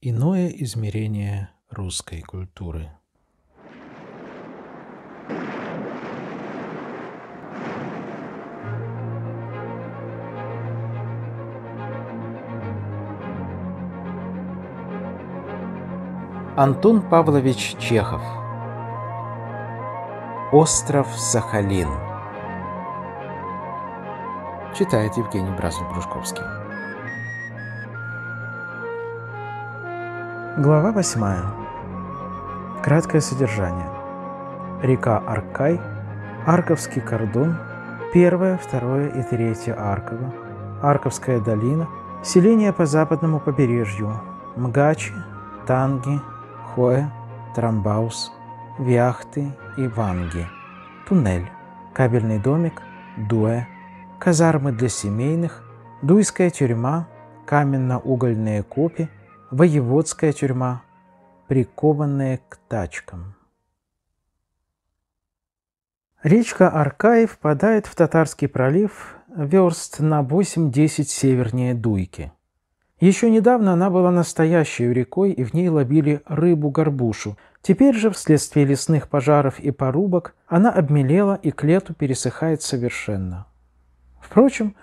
Иное измерение русской культуры. Антон Павлович Чехов Остров Сахалин Читает Евгений Бразов-Брушковский Глава 8. Краткое содержание. Река Аркай, Арковский кордон, первая, вторая и третья Аркова, Арковская долина, селения по западному побережью, Мгачи, Танги, Хоэ, Трамбаус, Вяхты и Ванги, туннель, кабельный домик, Дуэ, казармы для семейных, Дуйская тюрьма, каменно-угольные копи – воеводская тюрьма, прикованная к тачкам. Речка Аркаи впадает в Татарский пролив верст на 8-10 севернее Дуйки. Еще недавно она была настоящей рекой, и в ней ловили рыбу-горбушу. Теперь же, вследствие лесных пожаров и порубок, она обмелела и к лету пересыхает совершенно. Впрочем,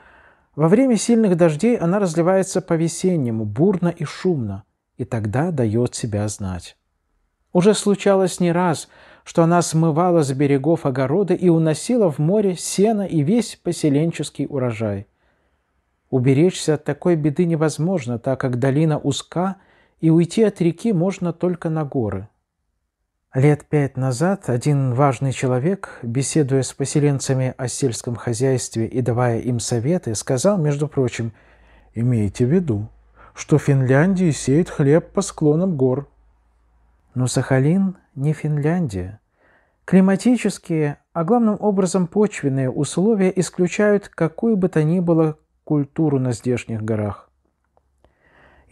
во время сильных дождей она разливается по-весеннему, бурно и шумно, и тогда дает себя знать. Уже случалось не раз, что она смывала с берегов огороды и уносила в море сено и весь поселенческий урожай. Уберечься от такой беды невозможно, так как долина узка, и уйти от реки можно только на горы – Лет пять назад один важный человек, беседуя с поселенцами о сельском хозяйстве и давая им советы, сказал, между прочим, «Имейте в виду, что в Финляндии сеют хлеб по склонам гор». Но Сахалин не Финляндия. Климатические, а главным образом почвенные условия исключают какую бы то ни было культуру на здешних горах.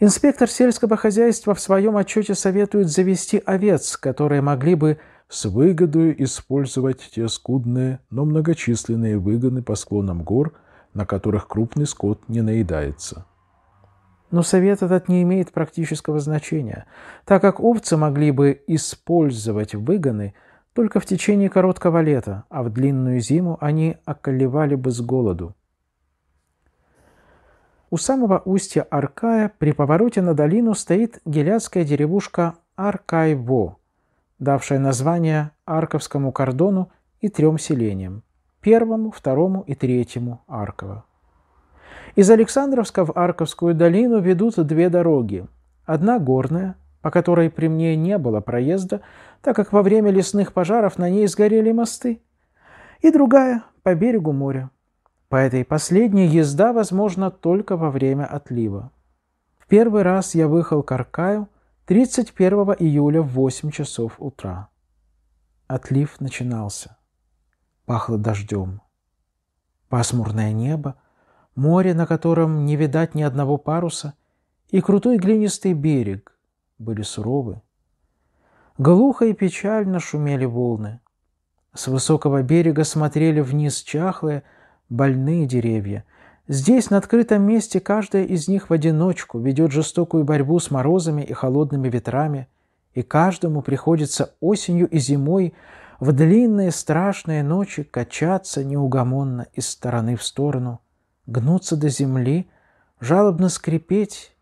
Инспектор сельского хозяйства в своем отчете советует завести овец, которые могли бы с выгодой использовать те скудные, но многочисленные выгоны по склонам гор, на которых крупный скот не наедается. Но совет этот не имеет практического значения, так как овцы могли бы использовать выгоны только в течение короткого лета, а в длинную зиму они околевали бы с голоду. У самого устья Аркая при повороте на долину стоит гелядская деревушка Аркайво, давшая название Арковскому кордону и трем селениям – первому, второму и третьему Арково. Из Александровска в Арковскую долину ведут две дороги. Одна горная, по которой при мне не было проезда, так как во время лесных пожаров на ней сгорели мосты, и другая – по берегу моря. По этой последней езда возможна только во время отлива. В первый раз я выехал к Аркаю 31 июля в 8 часов утра. Отлив начинался. Пахло дождем. Пасмурное небо, море, на котором не видать ни одного паруса, и крутой глинистый берег были суровы. Глухо и печально шумели волны. С высокого берега смотрели вниз чахлые, больные деревья. Здесь, на открытом месте, каждая из них в одиночку ведет жестокую борьбу с морозами и холодными ветрами, и каждому приходится осенью и зимой в длинные страшные ночи качаться неугомонно из стороны в сторону, гнуться до земли, жалобно скрипеть,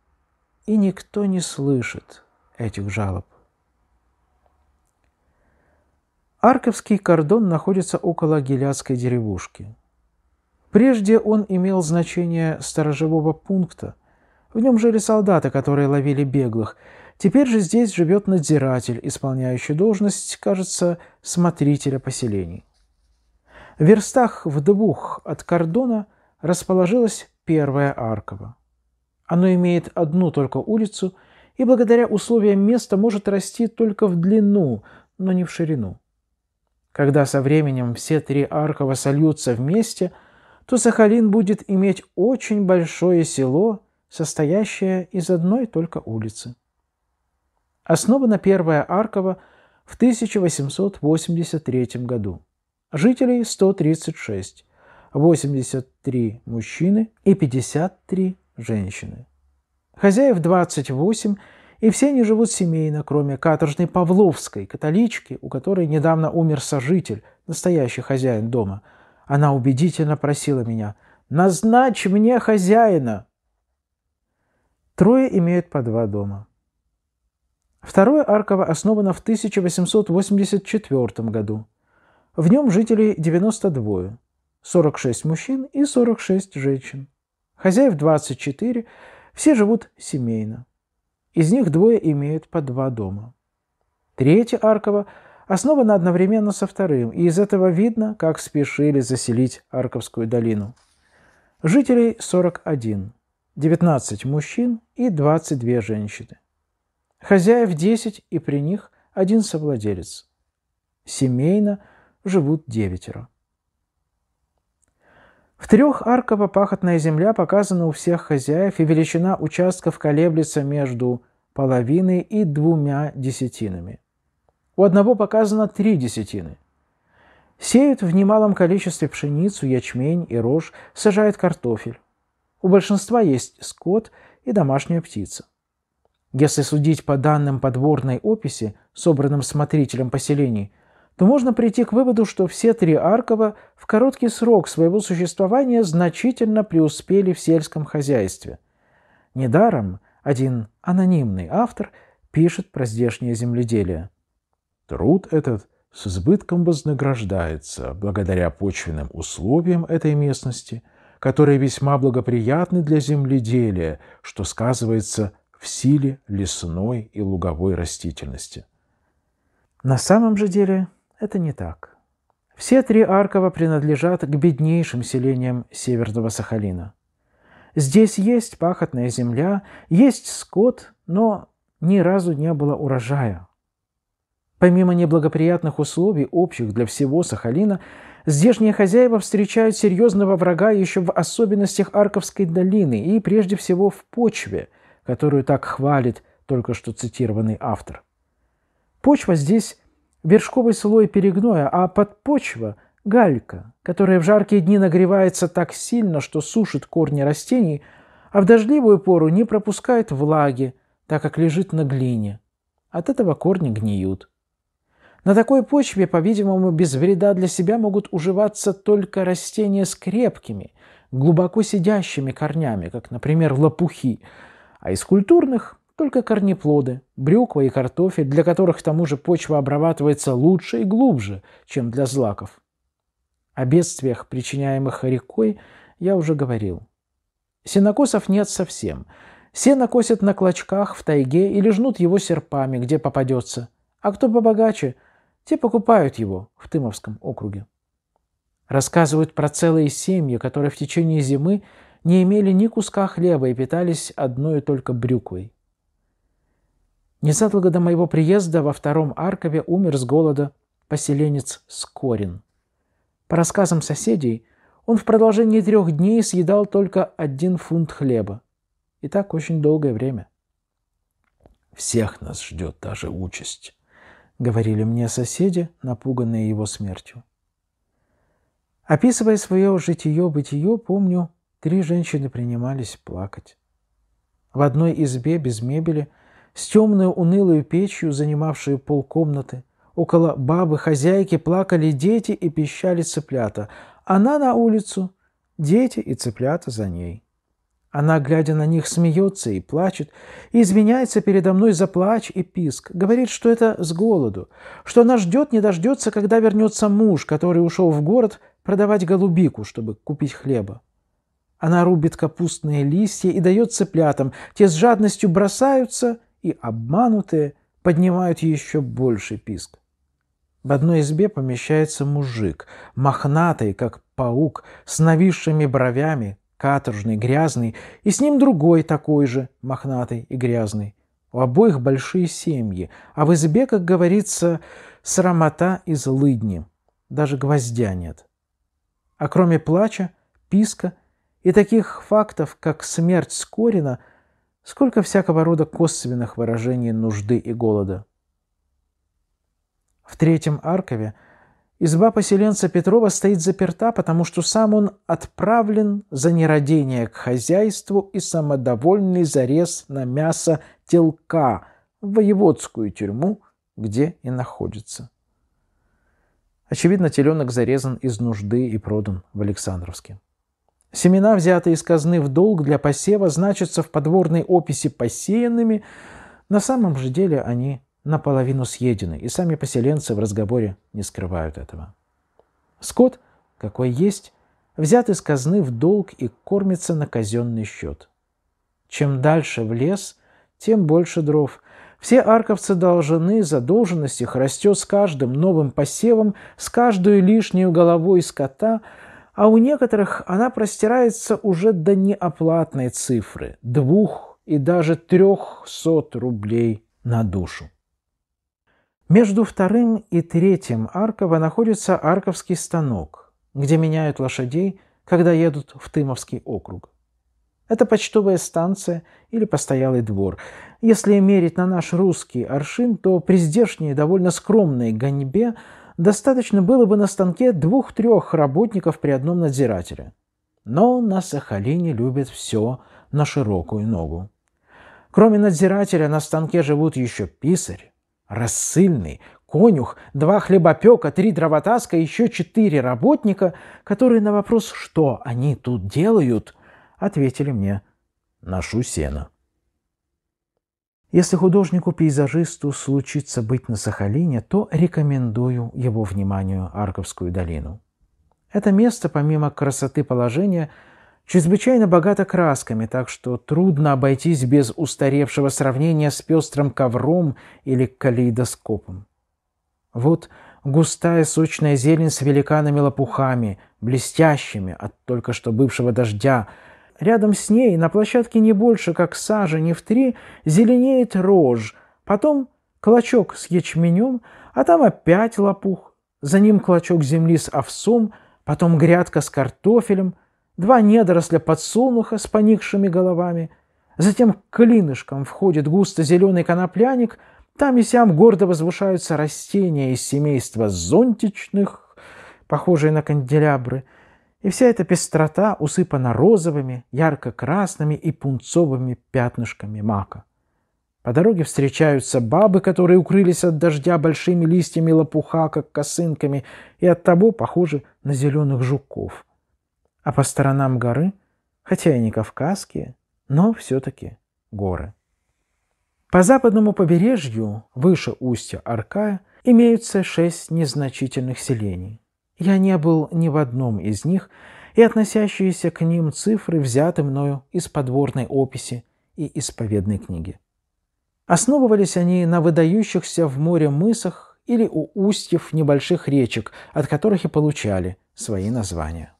и никто не слышит этих жалоб. Арковский кордон находится около Гелядской деревушки – Прежде он имел значение сторожевого пункта. В нем жили солдаты, которые ловили беглых. Теперь же здесь живет надзиратель, исполняющий должность, кажется, смотрителя поселений. В верстах в двух от кордона расположилась первая Аркова. Оно имеет одну только улицу и благодаря условиям места может расти только в длину, но не в ширину. Когда со временем все три Аркова сольются вместе – то Сахалин будет иметь очень большое село, состоящее из одной только улицы. Основана первая Аркова в 1883 году. Жителей 136, 83 мужчины и 53 женщины. Хозяев 28, и все они живут семейно, кроме каторжной Павловской, католички, у которой недавно умер сожитель, настоящий хозяин дома – она убедительно просила меня «Назначь мне хозяина!» Трое имеют по два дома. Второе Арково основано в 1884 году. В нем жителей 92, 46 мужчин и 46 женщин. Хозяев 24, все живут семейно. Из них двое имеют по два дома. Третье Арково основана одновременно со вторым, и из этого видно, как спешили заселить Арковскую долину. Жителей 41, 19 мужчин и 22 женщины. Хозяев 10 и при них один совладелец. Семейно живут девятеро. В трех Арково пахотная земля показана у всех хозяев, и величина участков колеблется между половиной и двумя десятинами. У одного показано три десятины. Сеют в немалом количестве пшеницу, ячмень и рожь, сажают картофель. У большинства есть скот и домашняя птица. Если судить по данным подворной описи, собранным смотрителем поселений, то можно прийти к выводу, что все три Аркова в короткий срок своего существования значительно преуспели в сельском хозяйстве. Недаром один анонимный автор пишет про здешнее земледелие – Труд этот с избытком вознаграждается благодаря почвенным условиям этой местности, которые весьма благоприятны для земледелия, что сказывается в силе лесной и луговой растительности. На самом же деле это не так. Все три Аркова принадлежат к беднейшим селениям Северного Сахалина. Здесь есть пахотная земля, есть скот, но ни разу не было урожая, Помимо неблагоприятных условий, общих для всего Сахалина, здешние хозяева встречают серьезного врага еще в особенностях Арковской долины и прежде всего в почве, которую так хвалит только что цитированный автор. Почва здесь вершковый слой перегноя, а подпочва – галька, которая в жаркие дни нагревается так сильно, что сушит корни растений, а в дождливую пору не пропускает влаги, так как лежит на глине. От этого корни гниют. На такой почве, по-видимому, без вреда для себя могут уживаться только растения с крепкими, глубоко сидящими корнями, как, например, лопухи, а из культурных – только корнеплоды, брюква и картофель, для которых к тому же почва обрабатывается лучше и глубже, чем для злаков. О бедствиях, причиняемых рекой, я уже говорил. Сенокосов нет совсем. Сено косят на клочках в тайге или жнут его серпами, где попадется. А кто побогаче – те покупают его в Тымовском округе. Рассказывают про целые семьи, которые в течение зимы не имели ни куска хлеба и питались одной только брюквой. Незадолго до моего приезда во втором Аркове умер с голода поселенец Скорин. По рассказам соседей, он в продолжении трех дней съедал только один фунт хлеба. И так очень долгое время. «Всех нас ждет та же участь», говорили мне соседи, напуганные его смертью. Описывая свое житие-бытие, помню, три женщины принимались плакать. В одной избе без мебели, с темной унылой печью, занимавшей полкомнаты, около бабы-хозяйки плакали дети и пищали цыплята. Она на улицу, дети и цыплята за ней. Она, глядя на них, смеется и плачет, и извиняется передо мной за плач и писк. Говорит, что это с голоду, что она ждет, не дождется, когда вернется муж, который ушел в город продавать голубику, чтобы купить хлеба. Она рубит капустные листья и дает цыплятам. Те с жадностью бросаются, и обманутые поднимают еще больше писк. В одной избе помещается мужик, мохнатый, как паук, с нависшими бровями, каторжный, грязный, и с ним другой такой же, мохнатый и грязный. У обоих большие семьи, а в избе, как говорится, срамота из лыдни. Даже гвоздя нет. А кроме плача, писка и таких фактов, как смерть Скорина, сколько всякого рода косвенных выражений нужды и голода. В третьем Аркове – Изба поселенца Петрова стоит заперта, потому что сам он отправлен за нерадение к хозяйству и самодовольный зарез на мясо телка в воеводскую тюрьму, где и находится. Очевидно, теленок зарезан из нужды и продан в Александровске. Семена, взятые из казны в долг для посева, значатся в подворной описи посеянными, на самом же деле они наполовину съедены, и сами поселенцы в разговоре не скрывают этого. Скот, какой есть, взят из казны в долг и кормится на казенный счет. Чем дальше в лес, тем больше дров. Все арковцы должны, задолженность их растет с каждым новым посевом, с каждой лишней головой скота, а у некоторых она простирается уже до неоплатной цифры – двух и даже трехсот рублей на душу. Между вторым и третьим Арково находится Арковский станок, где меняют лошадей, когда едут в Тымовский округ. Это почтовая станция или постоялый двор. Если мерить на наш русский аршин, то при здешней довольно скромной гоньбе достаточно было бы на станке двух-трех работников при одном надзирателе. Но на Сахалине любят все на широкую ногу. Кроме надзирателя на станке живут еще писарь, рассыльный, конюх, два хлебопека, три дровотаска, еще четыре работника, которые на вопрос, что они тут делают, ответили мне «ношу сено». Если художнику-пейзажисту случится быть на Сахалине, то рекомендую его вниманию Арковскую долину. Это место, помимо красоты положения, чрезвычайно богата красками, так что трудно обойтись без устаревшего сравнения с пестрым ковром или калейдоскопом. Вот густая сочная зелень с великанами-лопухами, блестящими от только что бывшего дождя. Рядом с ней, на площадке не больше, как не в три, зеленеет рожь, потом клочок с ячменем, а там опять лопух, за ним клочок земли с овсом, потом грядка с картофелем, два недоросля подсолнуха с поникшими головами, затем клинышком входит густо-зеленый конопляник, там и сям гордо возвышаются растения из семейства зонтичных, похожие на канделябры, и вся эта пестрота усыпана розовыми, ярко-красными и пунцовыми пятнышками мака. По дороге встречаются бабы, которые укрылись от дождя большими листьями лопуха, как косынками, и от оттого похожи на зеленых жуков – а по сторонам горы, хотя и не кавказские, но все-таки горы. По западному побережью, выше устья Аркая, имеются шесть незначительных селений. Я не был ни в одном из них, и относящиеся к ним цифры взяты мною из подворной описи и исповедной книги. Основывались они на выдающихся в море мысах или у устьев небольших речек, от которых и получали свои названия.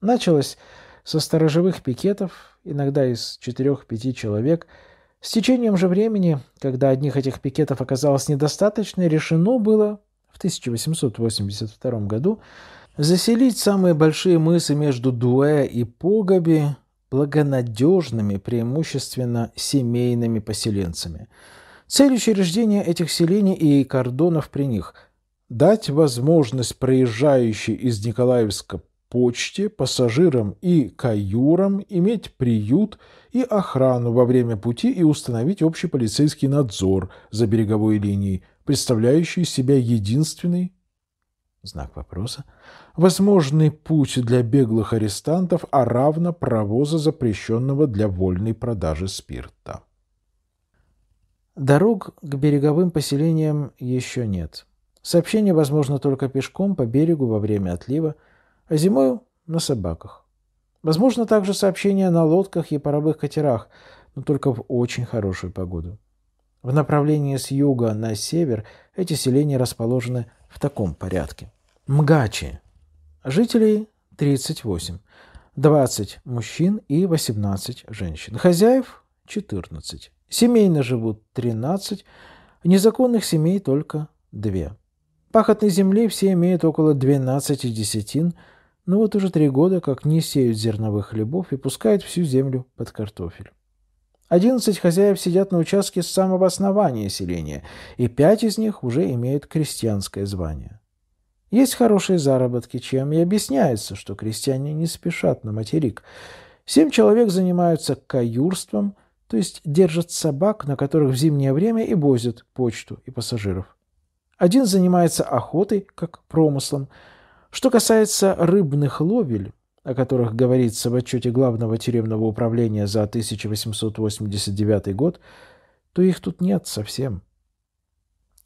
Началось со сторожевых пикетов, иногда из четырех-пяти человек. С течением же времени, когда одних этих пикетов оказалось недостаточно, решено было в 1882 году заселить самые большие мысы между Дуэ и Погоби благонадежными, преимущественно семейными поселенцами. Цель учреждения этих селений и кордонов при них – дать возможность проезжающей из Николаевска почте, пассажирам и каюрам иметь приют и охрану во время пути и установить общий полицейский надзор за береговой линией, представляющий себя единственный Знак вопроса. Возможный путь для беглых арестантов, а равно провоза запрещенного для вольной продажи спирта. Дорог к береговым поселениям еще нет. Сообщение возможно только пешком по берегу во время отлива, а зимою на собаках. Возможно также сообщения на лодках и паровых катерах, но только в очень хорошую погоду. В направлении с юга на север эти селения расположены в таком порядке. Мгачи. Жителей 38. 20 мужчин и 18 женщин. Хозяев 14. Семейно живут 13. Незаконных семей только 2. Пахотной земли все имеют около 12 десятин – но ну вот уже три года как не сеют зерновых хлебов и пускают всю землю под картофель. Одиннадцать хозяев сидят на участке с самого основания селения, и пять из них уже имеют крестьянское звание. Есть хорошие заработки, чем и объясняется, что крестьяне не спешат на материк. Семь человек занимаются каюрством, то есть держат собак, на которых в зимнее время и возят почту и пассажиров. Один занимается охотой, как промыслом – что касается рыбных ловель, о которых говорится в отчете Главного тюремного управления за 1889 год, то их тут нет совсем.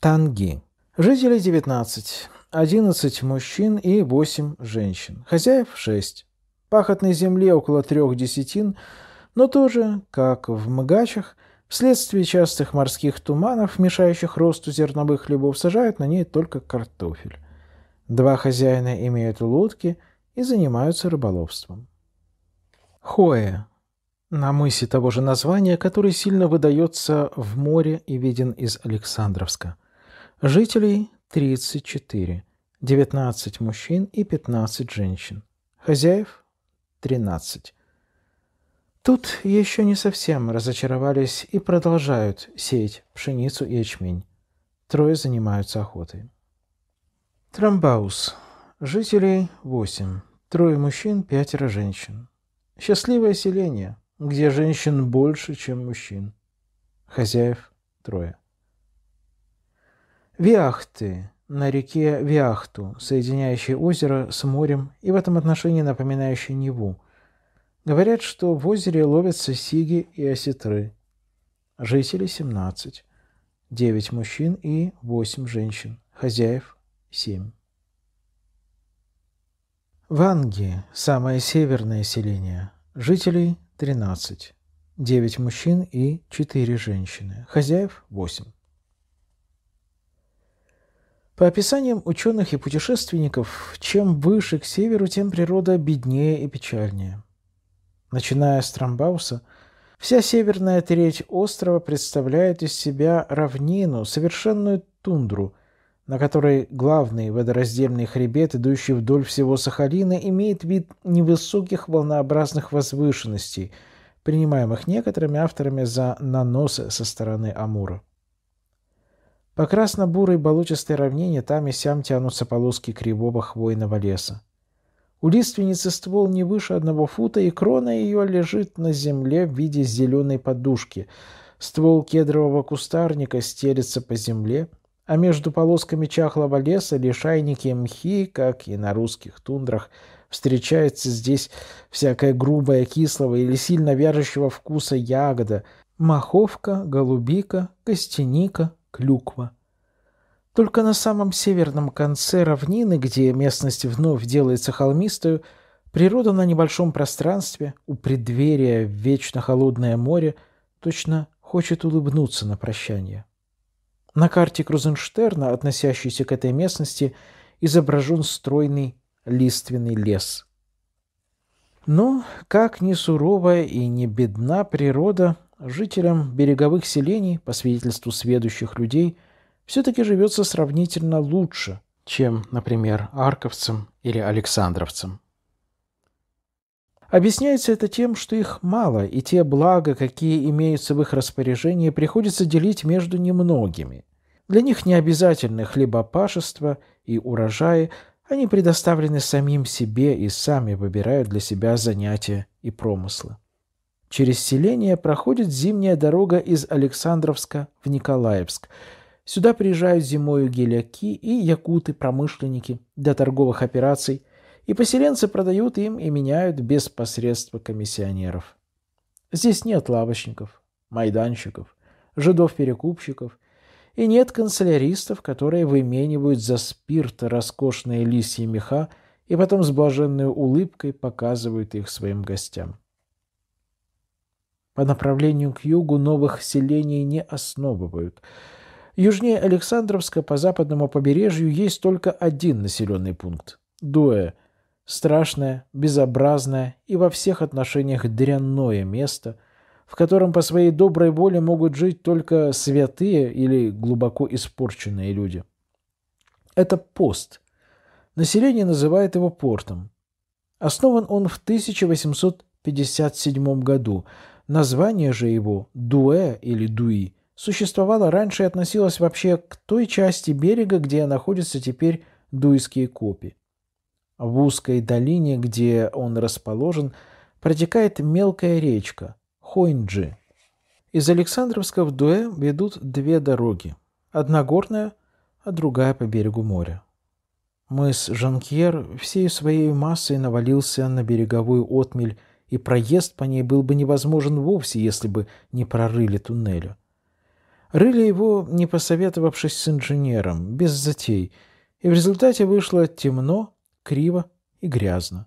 Танги. Жителей 19, 11 мужчин и 8 женщин, хозяев 6. Пахотной земле около трех десятин, но тоже, как в мгачах, вследствие частых морских туманов, мешающих росту зерновых хлебов, сажают на ней только картофель. Два хозяина имеют лодки и занимаются рыболовством. Хоя. На мысе того же названия, который сильно выдается в море и виден из Александровска. Жителей 34, 19 мужчин и 15 женщин. Хозяев 13. Тут еще не совсем разочаровались и продолжают сеять пшеницу и ячмень. Трое занимаются охотой. Трамбаус. Жителей 8. Трое мужчин, пятеро женщин. Счастливое селение, где женщин больше, чем мужчин. Хозяев трое. Виахты на реке Виахту, соединяющей озеро с морем и в этом отношении напоминающей Неву. Говорят, что в озере ловятся сиги и осетры. Жители 17. 9 мужчин и 8 женщин. Хозяев 7. Ванги – самое северное селение. Жителей – 13. 9 мужчин и 4 женщины. Хозяев – 8. По описаниям ученых и путешественников, чем выше к северу, тем природа беднее и печальнее. Начиная с Трамбауса, вся северная треть острова представляет из себя равнину, совершенную тундру – на которой главный водораздельный хребет, идущий вдоль всего Сахалина, имеет вид невысоких волнообразных возвышенностей, принимаемых некоторыми авторами за наносы со стороны Амура. По красно-бурой болотистой равнине там и сям тянутся полоски кривого хвойного леса. У лиственницы ствол не выше одного фута, и крона ее лежит на земле в виде зеленой подушки. Ствол кедрового кустарника стелется по земле – а между полосками чахлого леса лишайники мхи, как и на русских тундрах, встречается здесь всякая грубая кислого или сильно вяжущего вкуса ягода, маховка, голубика, костяника, клюква. Только на самом северном конце равнины, где местность вновь делается холмистою, природа на небольшом пространстве, у преддверия вечно холодное море, точно хочет улыбнуться на прощание. На карте Крузенштерна, относящейся к этой местности, изображен стройный лиственный лес. Но, как ни суровая и не бедна природа, жителям береговых селений, по свидетельству сведущих людей, все-таки живется сравнительно лучше, чем, например, арковцам или александровцам. Объясняется это тем, что их мало, и те блага, какие имеются в их распоряжении, приходится делить между немногими. Для них не обязательны хлебопашество и урожаи, они предоставлены самим себе и сами выбирают для себя занятия и промыслы. Через селение проходит зимняя дорога из Александровска в Николаевск. Сюда приезжают зимою геляки и якуты-промышленники для торговых операций – и поселенцы продают им и меняют без посредства комиссионеров. Здесь нет лавочников, майданщиков, жидов-перекупщиков и нет канцеляристов, которые выменивают за спирт роскошные лисьи меха и потом с блаженной улыбкой показывают их своим гостям. По направлению к югу новых селений не основывают. Южнее Александровска по западному побережью есть только один населенный пункт – Дуэ, страшное, безобразное и во всех отношениях дрянное место, в котором по своей доброй воле могут жить только святые или глубоко испорченные люди. Это пост. Население называет его портом. Основан он в 1857 году. Название же его «Дуэ» или «Дуи» существовало раньше и относилось вообще к той части берега, где находятся теперь дуйские копи. В узкой долине, где он расположен, протекает мелкая речка – Хойнджи. Из Александровска в Дуэ ведут две дороги – одна горная, а другая по берегу моря. Мыс Жанкьер всей своей массой навалился на береговую отмель, и проезд по ней был бы невозможен вовсе, если бы не прорыли туннелю. Рыли его, не посоветовавшись с инженером, без затей, и в результате вышло темно, криво и грязно.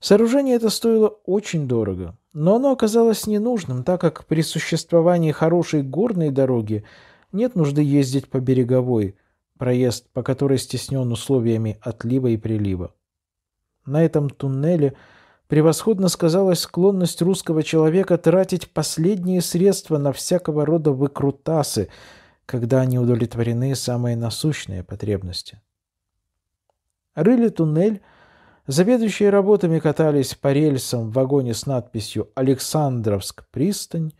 Сооружение это стоило очень дорого, но оно оказалось ненужным, так как при существовании хорошей горной дороги нет нужды ездить по береговой, проезд по которой стеснен условиями отлива и прилива. На этом туннеле превосходно сказалась склонность русского человека тратить последние средства на всякого рода выкрутасы, когда они удовлетворены самые насущные потребности. Рыли туннель, заведующие работами катались по рельсам в вагоне с надписью «Александровск пристань»,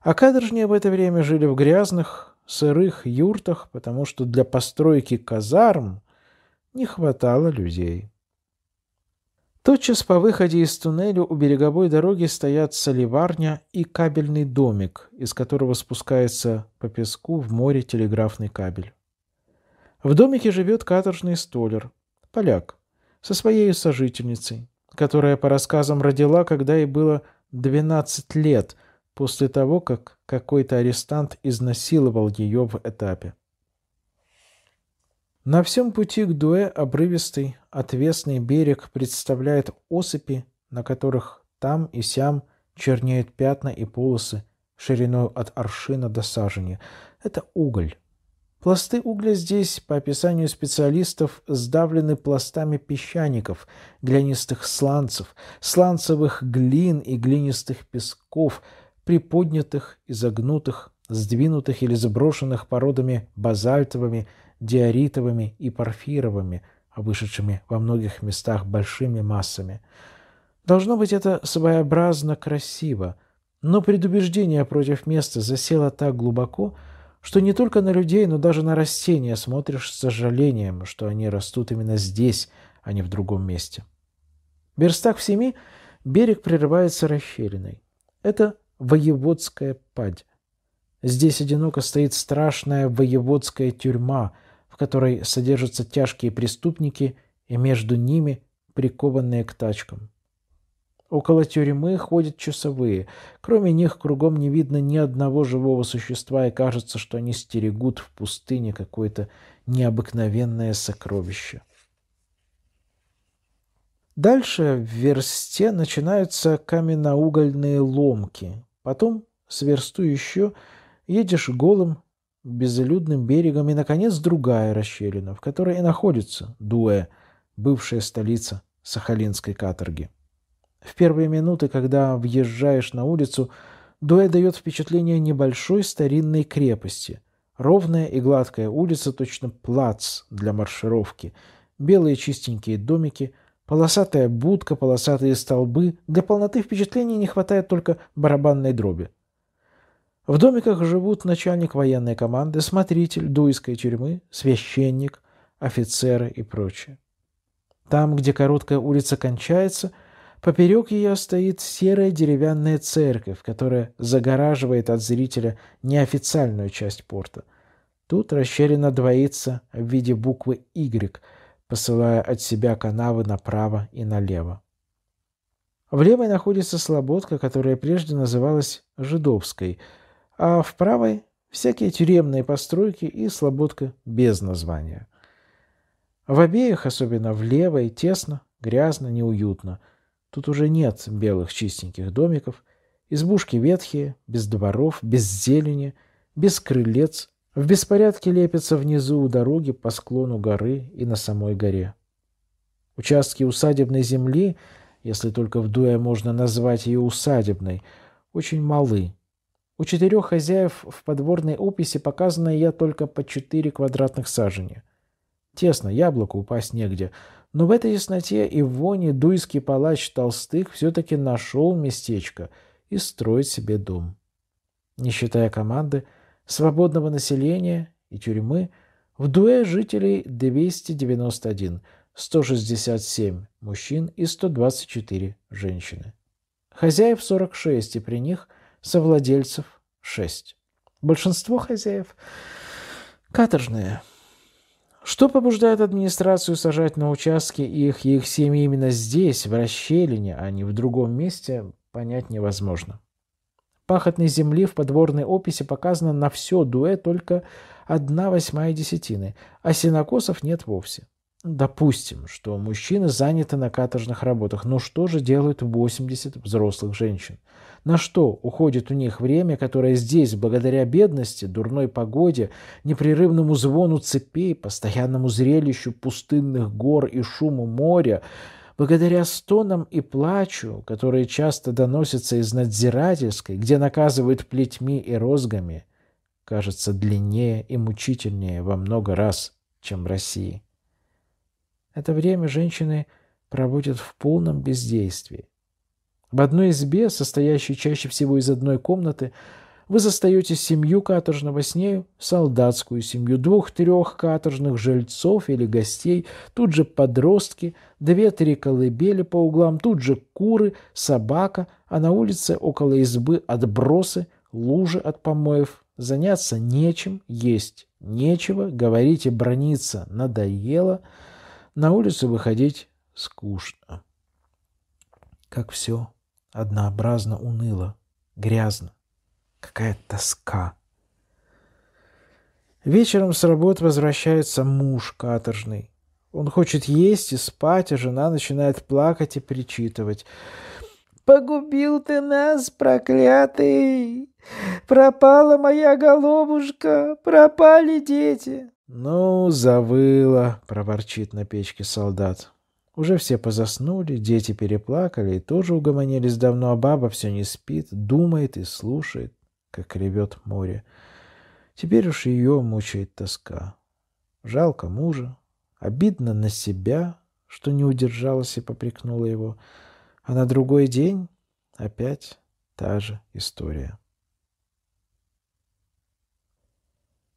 а кадржнее в это время жили в грязных, сырых юртах, потому что для постройки казарм не хватало людей. Тотчас по выходе из туннеля у береговой дороги стоят соливарня и кабельный домик, из которого спускается по песку в море телеграфный кабель. В домике живет каторжный столер поляк, со своей сожительницей, которая, по рассказам, родила, когда ей было 12 лет, после того, как какой-то арестант изнасиловал ее в этапе. На всем пути к Дуэ обрывистый, отвесный берег представляет осыпи, на которых там и сям чернеют пятна и полосы шириной от аршина до сажени. Это уголь. Пласты угля здесь, по описанию специалистов, сдавлены пластами песчаников, глинистых сланцев, сланцевых глин и глинистых песков, приподнятых, изогнутых, сдвинутых или заброшенных породами базальтовыми, диоритовыми и порфировыми, а вышедшими во многих местах большими массами. Должно быть, это своеобразно красиво, но предубеждение против места засело так глубоко, что не только на людей, но даже на растения смотришь с сожалением, что они растут именно здесь, а не в другом месте. В верстах в семи берег прерывается расщелиной. Это воеводская падь. Здесь одиноко стоит страшная воеводская тюрьма, в которой содержатся тяжкие преступники и между ними прикованные к тачкам. Около тюрьмы ходят часовые. Кроме них кругом не видно ни одного живого существа, и кажется, что они стерегут в пустыне какое-то необыкновенное сокровище. Дальше в версте начинаются каменноугольные ломки. Потом с версту еще едешь голым безлюдным берегом, и, наконец, другая расщелина, в которой и находится Дуэ, бывшая столица сахалинской каторги. В первые минуты, когда въезжаешь на улицу, Дуэ дает впечатление небольшой старинной крепости. Ровная и гладкая улица точно плац для маршировки. Белые чистенькие домики, полосатая будка, полосатые столбы. Для полноты впечатления не хватает только барабанной дроби. В домиках живут начальник военной команды, смотритель дуйской тюрьмы, священник, офицеры и прочее. Там, где короткая улица кончается – Поперек ее стоит серая деревянная церковь, которая загораживает от зрителя неофициальную часть порта. Тут расщелина двоится в виде буквы «Y», посылая от себя канавы направо и налево. В левой находится слободка, которая прежде называлась «Жидовской», а в правой – всякие тюремные постройки и слободка без названия. В обеих, особенно в левой, тесно, грязно, неуютно – Тут уже нет белых чистеньких домиков, избушки ветхие, без дворов, без зелени, без крылец, в беспорядке лепятся внизу у дороги по склону горы и на самой горе. Участки усадебной земли, если только в Дуэ можно назвать ее усадебной, очень малы. У четырех хозяев в подворной описи показано я только по четыре квадратных сажени. Тесно, яблоку упасть негде — но в этой ясноте и воне дуйский палач Толстых все-таки нашел местечко и строит себе дом. Не считая команды, свободного населения и тюрьмы, в Дуэ жителей 291, 167 мужчин и 124 женщины. Хозяев 46, и при них совладельцев 6. Большинство хозяев – каторжные – что побуждает администрацию сажать на участке их и их семьи именно здесь, в расщелине, а не в другом месте, понять невозможно. Пахотной земли в подворной описи показано на все дуэ только одна восьмая десятины, а синокосов нет вовсе. Допустим, что мужчины заняты на каторжных работах, но что же делают 80 взрослых женщин? На что уходит у них время, которое здесь, благодаря бедности, дурной погоде, непрерывному звону цепей, постоянному зрелищу пустынных гор и шуму моря, благодаря стонам и плачу, которые часто доносятся из надзирательской, где наказывают плетьми и розгами, кажется длиннее и мучительнее во много раз, чем в России. Это время женщины проводят в полном бездействии. В одной избе, состоящей чаще всего из одной комнаты, вы застаете семью каторжного с нею, солдатскую семью, двух-трех каторжных жильцов или гостей, тут же подростки, две-три колыбели по углам, тут же куры, собака, а на улице около избы отбросы, лужи от помоев. Заняться нечем, есть нечего, говорите, брониться надоело – на улице выходить скучно. Как все однообразно уныло, грязно. Какая тоска. Вечером с работы возвращается муж каторжный. Он хочет есть и спать, а жена начинает плакать и причитывать. «Погубил ты нас, проклятый! Пропала моя головушка, пропали дети!» «Ну, завыло!» — проворчит на печке солдат. Уже все позаснули, дети переплакали и тоже угомонились давно, а баба все не спит, думает и слушает, как ревет море. Теперь уж ее мучает тоска. Жалко мужа, обидно на себя, что не удержалась и попрекнула его. А на другой день опять та же история.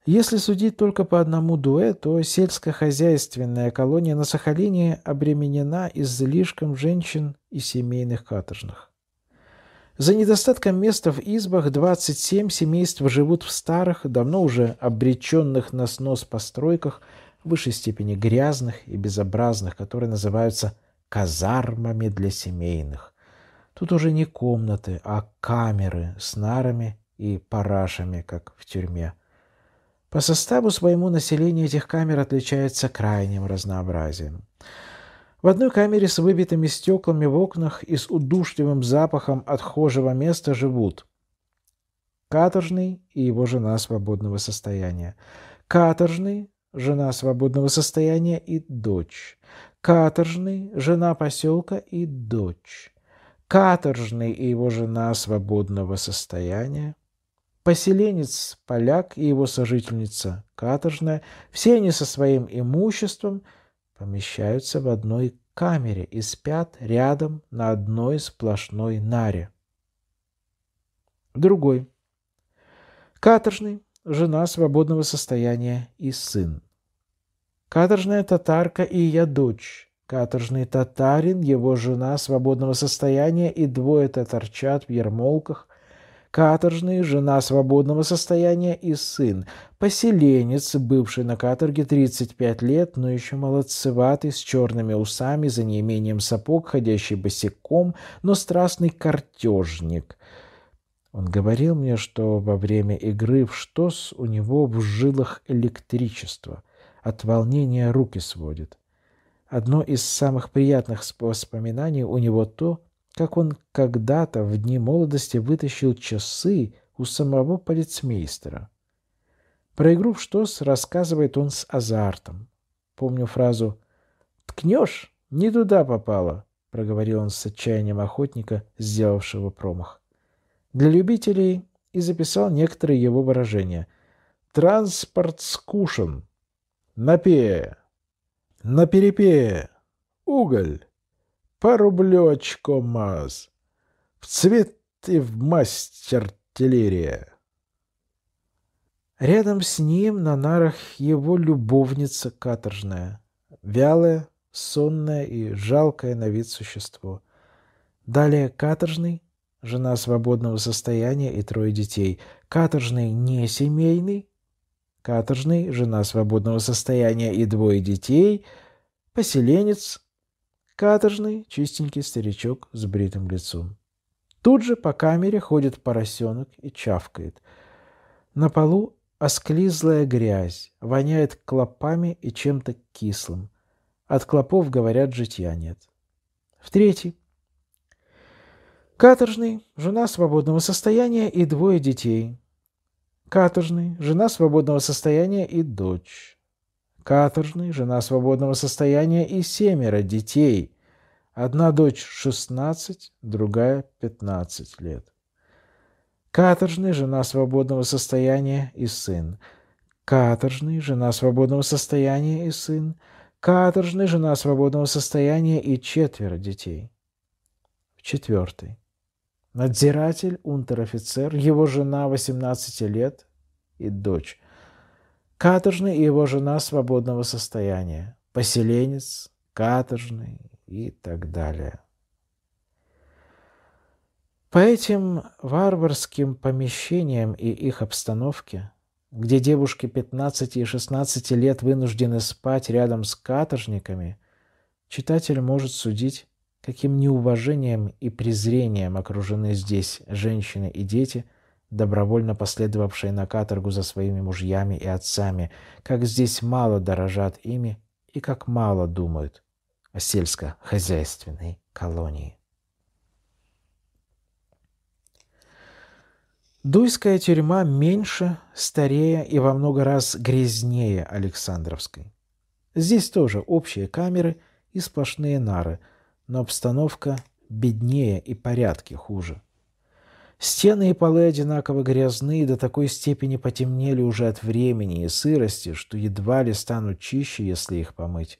Если судить только по одному дуэту, сельскохозяйственная колония на Сахалине обременена излишком женщин и семейных каторжных. За недостатком места в избах 27 семейств живут в старых, давно уже обреченных на снос постройках, в высшей степени грязных и безобразных, которые называются казармами для семейных. Тут уже не комнаты, а камеры с нарами и парашами, как в тюрьме – по составу своему население этих камер отличается крайним разнообразием. В одной камере с выбитыми стеклами в окнах и с удушливым запахом отхожего места живут каторжный и его жена свободного состояния, каторжный, жена свободного состояния и дочь, каторжный, жена поселка и дочь, каторжный и его жена свободного состояния, Поселенец, поляк и его сожительница, каторжная, все они со своим имуществом помещаются в одной камере и спят рядом на одной сплошной наре. Другой. Каторжный, жена свободного состояния и сын. Каторжная татарка и я дочь. Каторжный татарин, его жена свободного состояния и двое татарчат в ермолках, каторжный, жена свободного состояния и сын, поселенец, бывший на каторге 35 лет, но еще молодцеватый, с черными усами, за неимением сапог, ходящий босиком, но страстный картежник. Он говорил мне, что во время игры в ШТОС у него в жилах электричество. От волнения руки сводит. Одно из самых приятных воспоминаний у него то, как он когда-то в дни молодости вытащил часы у самого полицмейстера. Про игру в ШТОС рассказывает он с азартом. Помню фразу «Ткнешь? Не туда попало», — проговорил он с отчаянием охотника, сделавшего промах. Для любителей и записал некоторые его выражения. «Транспорт скушен», «Напе», «На «Уголь», по рублечку, маз. В цвет и в масть артиллерия. Рядом с ним на нарах его любовница каторжная, вялая, сонная и жалкое на вид существо. Далее каторжный, жена свободного состояния и трое детей. Каторжный не семейный. Каторжный, жена свободного состояния и двое детей. Поселенец, Каторжный, чистенький старичок с бритым лицом. Тут же по камере ходит поросенок и чавкает. На полу осклизлая грязь, воняет клопами и чем-то кислым. От клопов, говорят, житья нет. В-третий. Каторжный, жена свободного состояния и двое детей. Каторжный, жена свободного состояния и дочь каторжный, жена свободного состояния и семеро детей. Одна дочь 16, другая 15 лет. Каторжный, жена свободного состояния и сын. Каторжный, жена свободного состояния и сын. Каторжный, жена свободного состояния и четверо детей. Четвертый. Надзиратель, унтер-офицер, его жена 18 лет и дочь. Каторжный и его жена свободного состояния, поселенец, каторжный и так далее. По этим варварским помещениям и их обстановке, где девушки 15 и 16 лет вынуждены спать рядом с каторжниками, читатель может судить, каким неуважением и презрением окружены здесь женщины и дети – добровольно последовавшие на каторгу за своими мужьями и отцами, как здесь мало дорожат ими и как мало думают о сельскохозяйственной колонии. Дуйская тюрьма меньше, старее и во много раз грязнее Александровской. Здесь тоже общие камеры и сплошные нары, но обстановка беднее и порядки хуже – Стены и полы одинаково грязны и до такой степени потемнели уже от времени и сырости, что едва ли станут чище, если их помыть.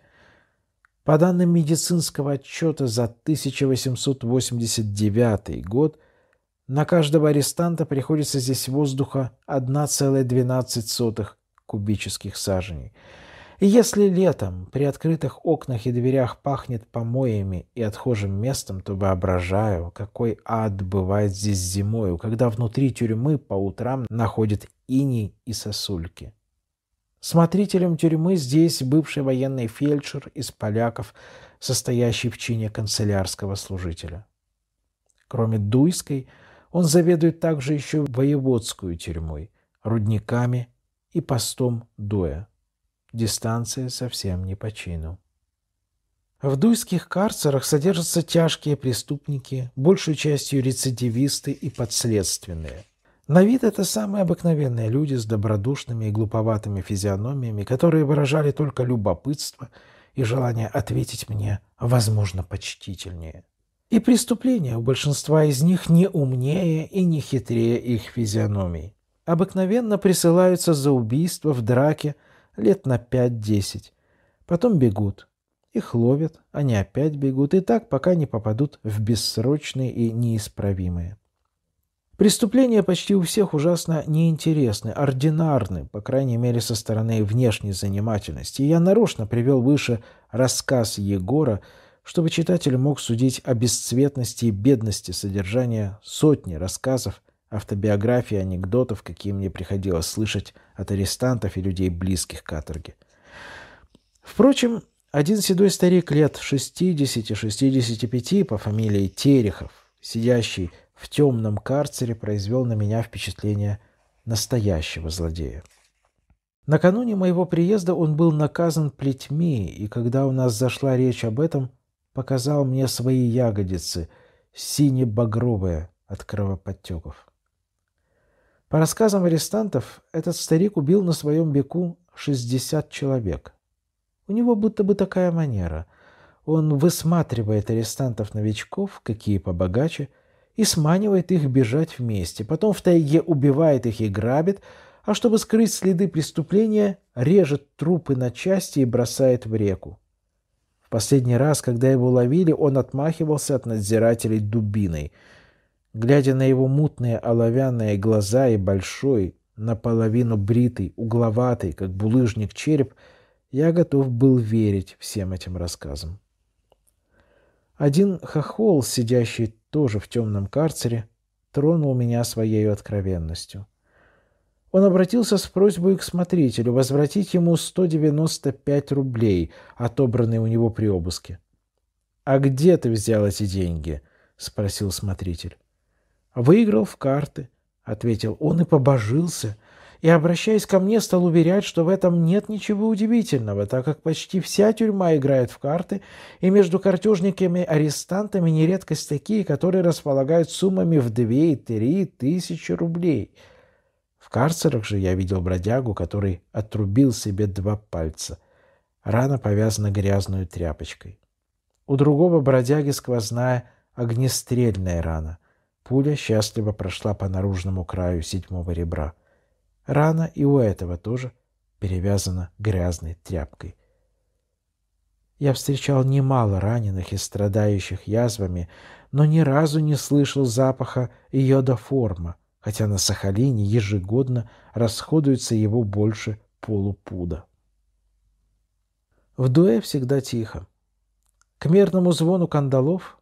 По данным медицинского отчета за 1889 год, на каждого арестанта приходится здесь воздуха 1,12 кубических саженей – и если летом при открытых окнах и дверях пахнет помоями и отхожим местом, то воображаю, какой ад бывает здесь зимою, когда внутри тюрьмы по утрам находят ини и сосульки. Смотрителем тюрьмы здесь бывший военный фельдшер из поляков, состоящий в чине канцелярского служителя. Кроме Дуйской, он заведует также еще воеводскую тюрьмой, рудниками и постом Дуя дистанция совсем не по чину. В дуйских карцерах содержатся тяжкие преступники, большую частью рецидивисты и подследственные. На вид это самые обыкновенные люди с добродушными и глуповатыми физиономиями, которые выражали только любопытство и желание ответить мне, возможно, почтительнее. И преступления у большинства из них не умнее и не хитрее их физиономий. Обыкновенно присылаются за убийство в драке – лет на 5-10. Потом бегут. Их ловят, они опять бегут, и так пока не попадут в бессрочные и неисправимые. Преступления почти у всех ужасно неинтересны, ординарны, по крайней мере, со стороны внешней занимательности. я нарочно привел выше рассказ Егора, чтобы читатель мог судить о бесцветности и бедности содержания сотни рассказов автобиографии, анекдотов, какие мне приходилось слышать от арестантов и людей, близких к каторге. Впрочем, один седой старик лет 60-65 по фамилии Терехов, сидящий в темном карцере, произвел на меня впечатление настоящего злодея. Накануне моего приезда он был наказан плетьми, и когда у нас зашла речь об этом, показал мне свои ягодицы, сине-багровые от кровоподтеков. По рассказам арестантов, этот старик убил на своем веку 60 человек. У него будто бы такая манера. Он высматривает арестантов-новичков, какие побогаче, и сманивает их бежать вместе. Потом в тайге убивает их и грабит, а чтобы скрыть следы преступления, режет трупы на части и бросает в реку. В последний раз, когда его ловили, он отмахивался от надзирателей дубиной – Глядя на его мутные оловянные глаза и большой, наполовину бритый, угловатый, как булыжник череп, я готов был верить всем этим рассказам. Один хохол, сидящий тоже в темном карцере, тронул меня своей откровенностью. Он обратился с просьбой к смотрителю возвратить ему 195 рублей, отобранные у него при обыске. «А где ты взял эти деньги?» — спросил смотритель. «Выиграл в карты», — ответил он и побожился, и, обращаясь ко мне, стал уверять, что в этом нет ничего удивительного, так как почти вся тюрьма играет в карты, и между картежниками-арестантами нередкость такие, которые располагают суммами в две и три тысячи рублей. В карцерах же я видел бродягу, который отрубил себе два пальца. Рана повязана грязной тряпочкой. У другого бродяги сквозная огнестрельная рана. Пуля счастливо прошла по наружному краю седьмого ребра. Рана и у этого тоже перевязана грязной тряпкой. Я встречал немало раненых и страдающих язвами, но ни разу не слышал запаха йодоформа, хотя на Сахалине ежегодно расходуется его больше полупуда. В дуэ всегда тихо. К мерному звону кандалов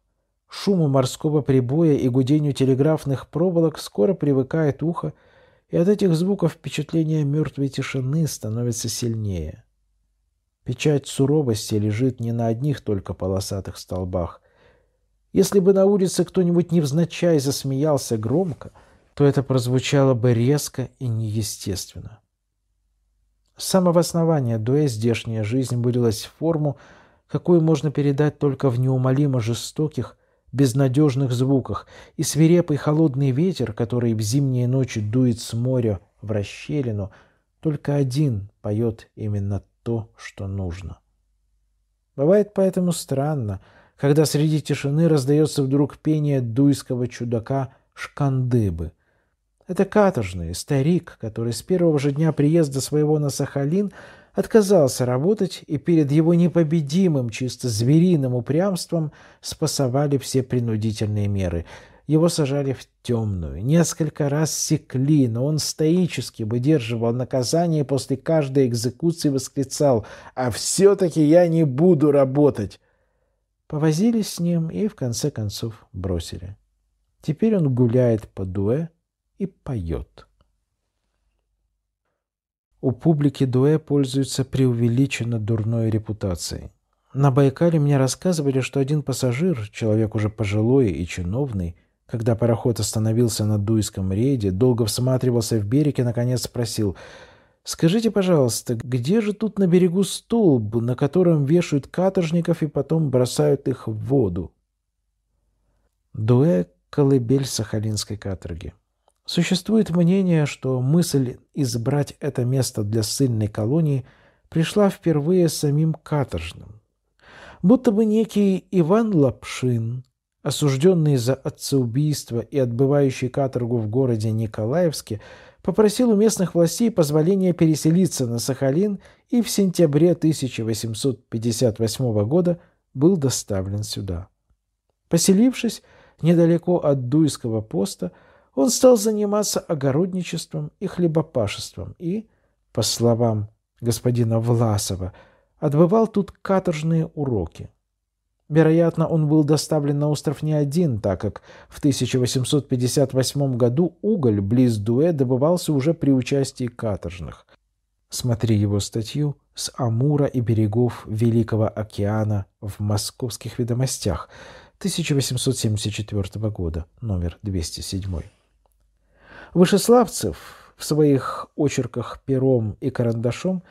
шуму морского прибоя и гудению телеграфных проволок скоро привыкает ухо, и от этих звуков впечатление мертвой тишины становится сильнее. Печать суровости лежит не на одних только полосатых столбах. Если бы на улице кто-нибудь невзначай засмеялся громко, то это прозвучало бы резко и неестественно. С самого основания дуэ здешняя жизнь вылилась в форму, какую можно передать только в неумолимо жестоких, безнадежных звуках, и свирепый холодный ветер, который в зимние ночи дует с моря в расщелину, только один поет именно то, что нужно. Бывает поэтому странно, когда среди тишины раздается вдруг пение дуйского чудака Шкандыбы. Это каторжный старик, который с первого же дня приезда своего на Сахалин – отказался работать, и перед его непобедимым, чисто звериным упрямством спасовали все принудительные меры. Его сажали в темную, несколько раз секли, но он стоически выдерживал наказание и после каждой экзекуции восклицал «А все-таки я не буду работать!» Повозились с ним и, в конце концов, бросили. Теперь он гуляет по дуэ и поет. У публики дуэ пользуется преувеличенно дурной репутацией. На Байкале мне рассказывали, что один пассажир, человек уже пожилой и чиновный, когда пароход остановился на Дуйском рейде, долго всматривался в берег и, наконец, спросил «Скажите, пожалуйста, где же тут на берегу столб, на котором вешают каторжников и потом бросают их в воду?» Дуэ – колыбель сахалинской каторги. Существует мнение, что мысль избрать это место для ссыльной колонии пришла впервые самим каторжным. Будто бы некий Иван Лапшин, осужденный за отцеубийство и отбывающий каторгу в городе Николаевске, попросил у местных властей позволения переселиться на Сахалин и в сентябре 1858 года был доставлен сюда. Поселившись недалеко от Дуйского поста, он стал заниматься огородничеством и хлебопашеством и, по словам господина Власова, отбывал тут каторжные уроки. Вероятно, он был доставлен на остров не один, так как в 1858 году уголь близ Дуэ добывался уже при участии каторжных. Смотри его статью «С Амура и берегов Великого океана в московских ведомостях» 1874 года, номер 207. Вышеславцев в своих очерках пером и карандашом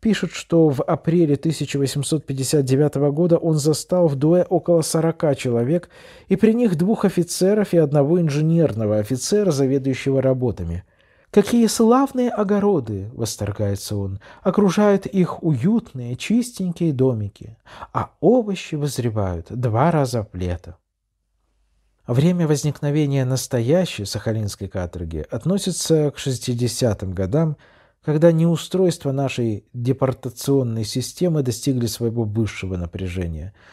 пишет, что в апреле 1859 года он застал в дуэ около 40 человек и при них двух офицеров и одного инженерного офицера, заведующего работами. «Какие славные огороды!» — восторгается он. «Окружают их уютные, чистенькие домики, а овощи вызревают два раза в лето». Время возникновения настоящей сахалинской каторги относится к 60-м годам, когда неустройства нашей депортационной системы достигли своего высшего напряжения –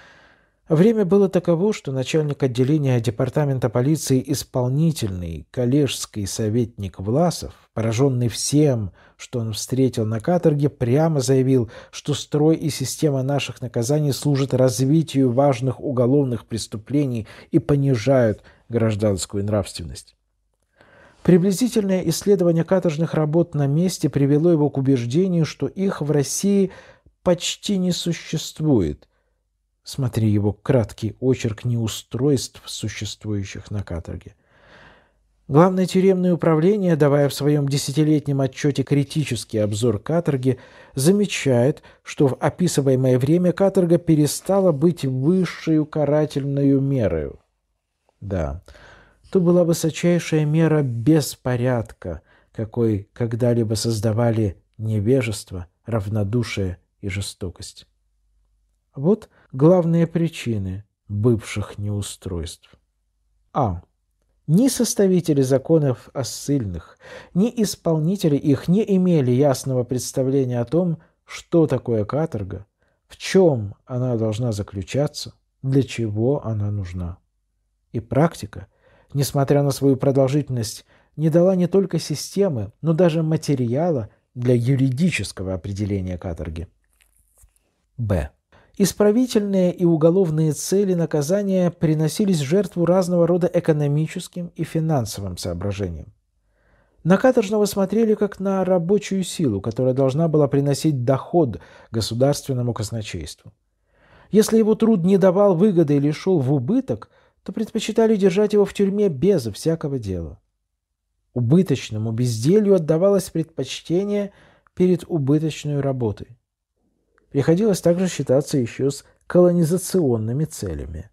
Время было таково, что начальник отделения департамента полиции исполнительный коллежский советник Власов, пораженный всем, что он встретил на каторге, прямо заявил, что строй и система наших наказаний служат развитию важных уголовных преступлений и понижают гражданскую нравственность. Приблизительное исследование каторжных работ на месте привело его к убеждению, что их в России почти не существует – Смотри его краткий очерк неустройств, существующих на каторге. Главное тюремное управление, давая в своем десятилетнем отчете критический обзор каторги, замечает, что в описываемое время каторга перестала быть высшей карательную мерою. Да, то была высочайшая мера беспорядка, какой когда-либо создавали невежество, равнодушие и жестокость. Вот – главные причины бывших неустройств. А. Ни составители законов о ссыльных, ни исполнители их не имели ясного представления о том, что такое каторга, в чем она должна заключаться, для чего она нужна. И практика, несмотря на свою продолжительность, не дала не только системы, но даже материала для юридического определения каторги. Б. Исправительные и уголовные цели наказания приносились жертву разного рода экономическим и финансовым соображениям. На каторжного смотрели как на рабочую силу, которая должна была приносить доход государственному казначейству. Если его труд не давал выгоды или шел в убыток, то предпочитали держать его в тюрьме безо всякого дела. Убыточному безделью отдавалось предпочтение перед убыточной работой приходилось также считаться еще с колонизационными целями.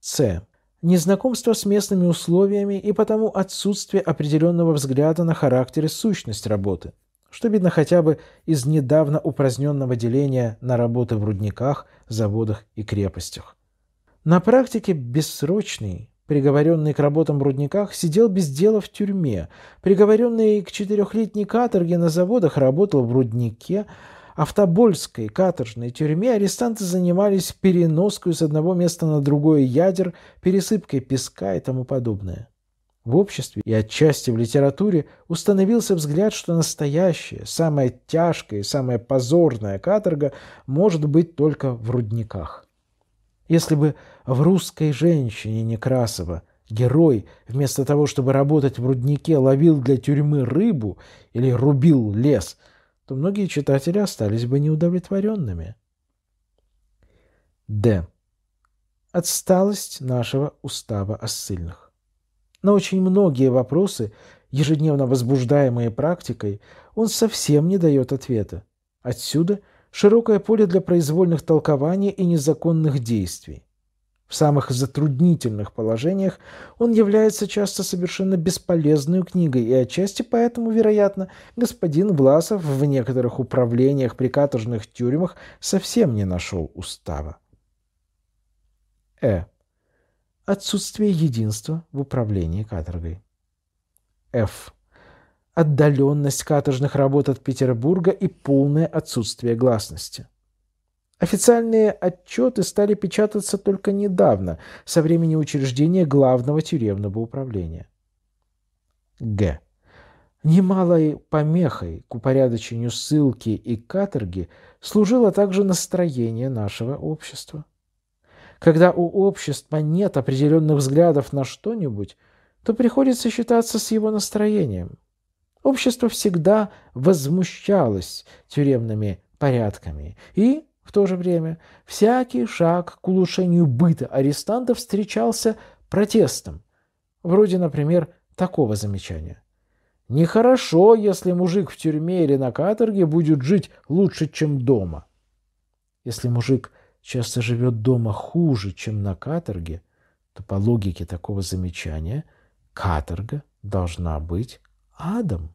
С. Незнакомство с местными условиями и потому отсутствие определенного взгляда на характер и сущность работы, что видно хотя бы из недавно упраздненного деления на работы в рудниках, заводах и крепостях. На практике бессрочный, приговоренный к работам в рудниках, сидел без дела в тюрьме, приговоренный к четырехлетней каторге на заводах работал в руднике – Автобольской, каторжной тюрьме арестанты занимались переноской с одного места на другое ядер, пересыпкой песка и тому подобное. В обществе и отчасти в литературе установился взгляд, что настоящая, самая тяжкая и самая позорная каторга может быть только в рудниках. Если бы в русской женщине Некрасова герой вместо того, чтобы работать в руднике, ловил для тюрьмы рыбу или рубил лес – то многие читатели остались бы неудовлетворенными. Д. Отсталость нашего устава о ссыльных. На очень многие вопросы, ежедневно возбуждаемые практикой, он совсем не дает ответа. Отсюда широкое поле для произвольных толкований и незаконных действий. В самых затруднительных положениях он является часто совершенно бесполезной книгой, и отчасти поэтому, вероятно, господин Власов в некоторых управлениях при каторжных тюрьмах совсем не нашел устава. Э. Отсутствие единства в управлении каторгой. Ф. Отдаленность каторжных работ от Петербурга и полное отсутствие гласности. Официальные отчеты стали печататься только недавно, со времени учреждения главного тюремного управления. Г. Немалой помехой к упорядочению ссылки и каторги служило также настроение нашего общества. Когда у общества нет определенных взглядов на что-нибудь, то приходится считаться с его настроением. Общество всегда возмущалось тюремными порядками и в то же время всякий шаг к улучшению быта арестантов встречался протестом, вроде, например, такого замечания. Нехорошо, если мужик в тюрьме или на каторге будет жить лучше, чем дома. Если мужик часто живет дома хуже, чем на каторге, то по логике такого замечания каторга должна быть адом.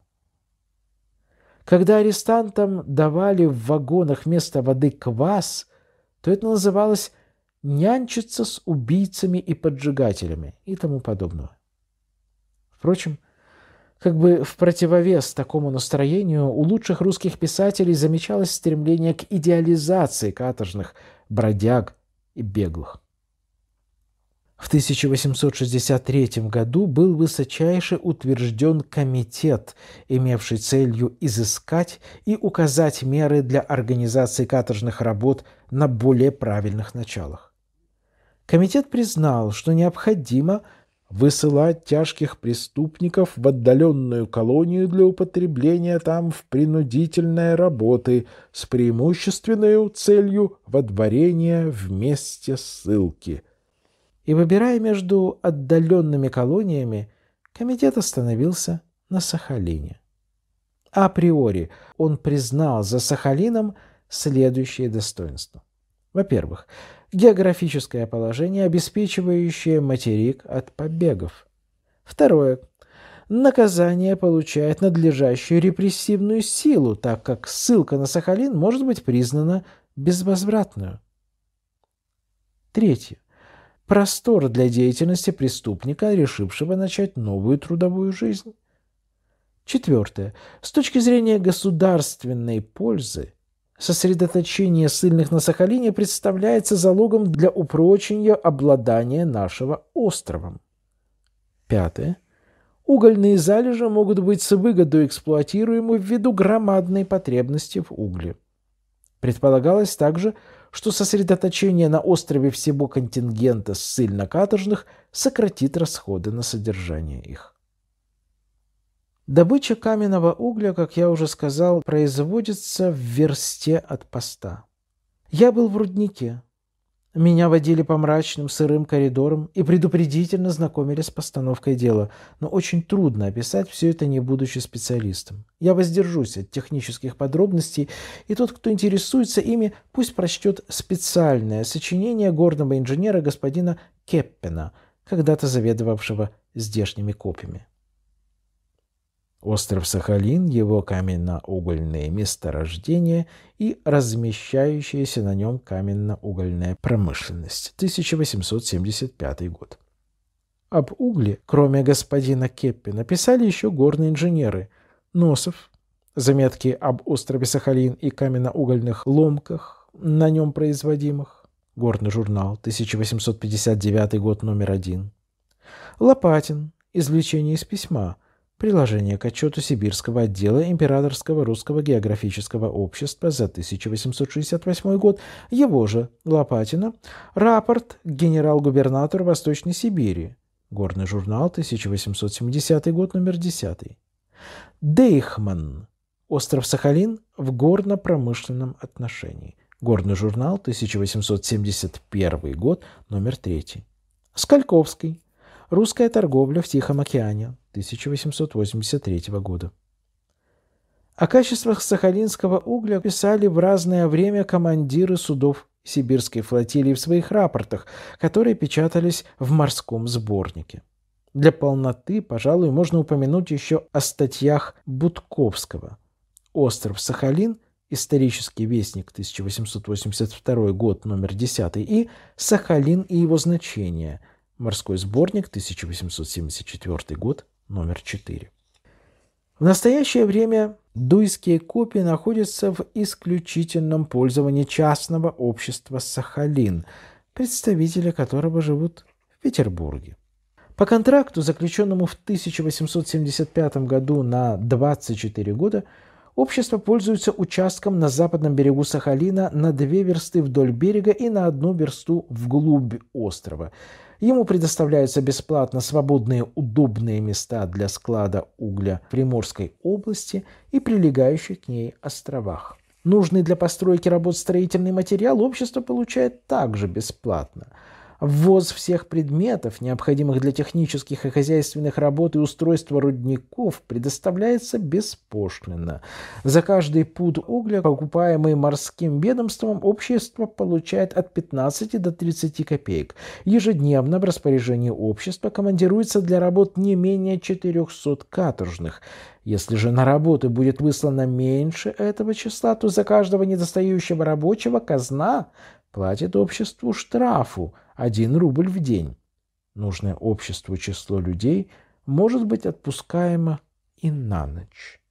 Когда арестантам давали в вагонах вместо воды квас, то это называлось «нянчиться с убийцами и поджигателями» и тому подобного. Впрочем, как бы в противовес такому настроению у лучших русских писателей замечалось стремление к идеализации каторжных бродяг и беглых. В 1863 году был высочайше утвержден комитет, имевший целью изыскать и указать меры для организации каторжных работ на более правильных началах. Комитет признал, что необходимо высылать тяжких преступников в отдаленную колонию для употребления там в принудительной работы с преимущественной целью водворения вместе ссылки – и выбирая между отдаленными колониями, комитет остановился на Сахалине. Априори он признал за Сахалином следующие достоинства. Во-первых, географическое положение, обеспечивающее материк от побегов. Второе, наказание получает надлежащую репрессивную силу, так как ссылка на Сахалин может быть признана безвозвратную. Третье простор для деятельности преступника, решившего начать новую трудовую жизнь. Четвертое. С точки зрения государственной пользы, сосредоточение ссыльных на Сахалине представляется залогом для упрочения обладания нашего островом. Пятое. Угольные залежи могут быть с выгодой эксплуатируемы ввиду громадной потребности в угле. Предполагалось также, что сосредоточение на острове всего контингента ссыльно-каторжных сократит расходы на содержание их. Добыча каменного угля, как я уже сказал, производится в версте от поста. Я был в руднике, меня водили по мрачным, сырым коридорам и предупредительно знакомили с постановкой дела, но очень трудно описать все это, не будучи специалистом. Я воздержусь от технических подробностей, и тот, кто интересуется ими, пусть прочтет специальное сочинение горного инженера господина Кеппена, когда-то заведовавшего здешними копьями. Остров Сахалин, его каменно-угольные месторождения и размещающаяся на нем каменно-угольная промышленность. 1875 год. Об угле, кроме господина Кеппи, написали еще горные инженеры Носов. Заметки об острове Сахалин и каменно-угольных ломках, на нем производимых. Горный журнал, 1859 год, номер один. Лопатин. Извлечение из письма – Приложение к отчету Сибирского отдела Императорского русского географического общества за 1868 год, его же Лопатина, рапорт генерал-губернатор Восточной Сибири, горный журнал, 1870 год, номер 10. Дейхман, остров Сахалин в горно-промышленном отношении, горный журнал, 1871 год, номер 3. Скальковский, Русская торговля в Тихом океане 1883 года. О качествах сахалинского угля писали в разное время командиры судов сибирской флотилии в своих рапортах, которые печатались в морском сборнике. Для полноты, пожалуй, можно упомянуть еще о статьях Будковского. «Остров Сахалин», «Исторический вестник», 1882 год, номер 10, и «Сахалин и его значение», Морской сборник, 1874 год, номер 4. В настоящее время дуйские копии находятся в исключительном пользовании частного общества «Сахалин», представители которого живут в Петербурге. По контракту, заключенному в 1875 году на 24 года, общество пользуется участком на западном берегу Сахалина на две версты вдоль берега и на одну версту вглубь острова – Ему предоставляются бесплатно свободные удобные места для склада угля в Приморской области и прилегающих к ней островах. Нужный для постройки работ строительный материал общество получает также бесплатно – Ввоз всех предметов, необходимых для технических и хозяйственных работ и устройства рудников, предоставляется беспошлино. За каждый пуд угля, покупаемый морским ведомством, общество получает от 15 до 30 копеек. Ежедневно в распоряжении общества командируется для работ не менее 400 каторжных. Если же на работы будет выслано меньше этого числа, то за каждого недостающего рабочего казна платит обществу штрафу 1 рубль в день. Нужное обществу число людей может быть отпускаемо и на ночь.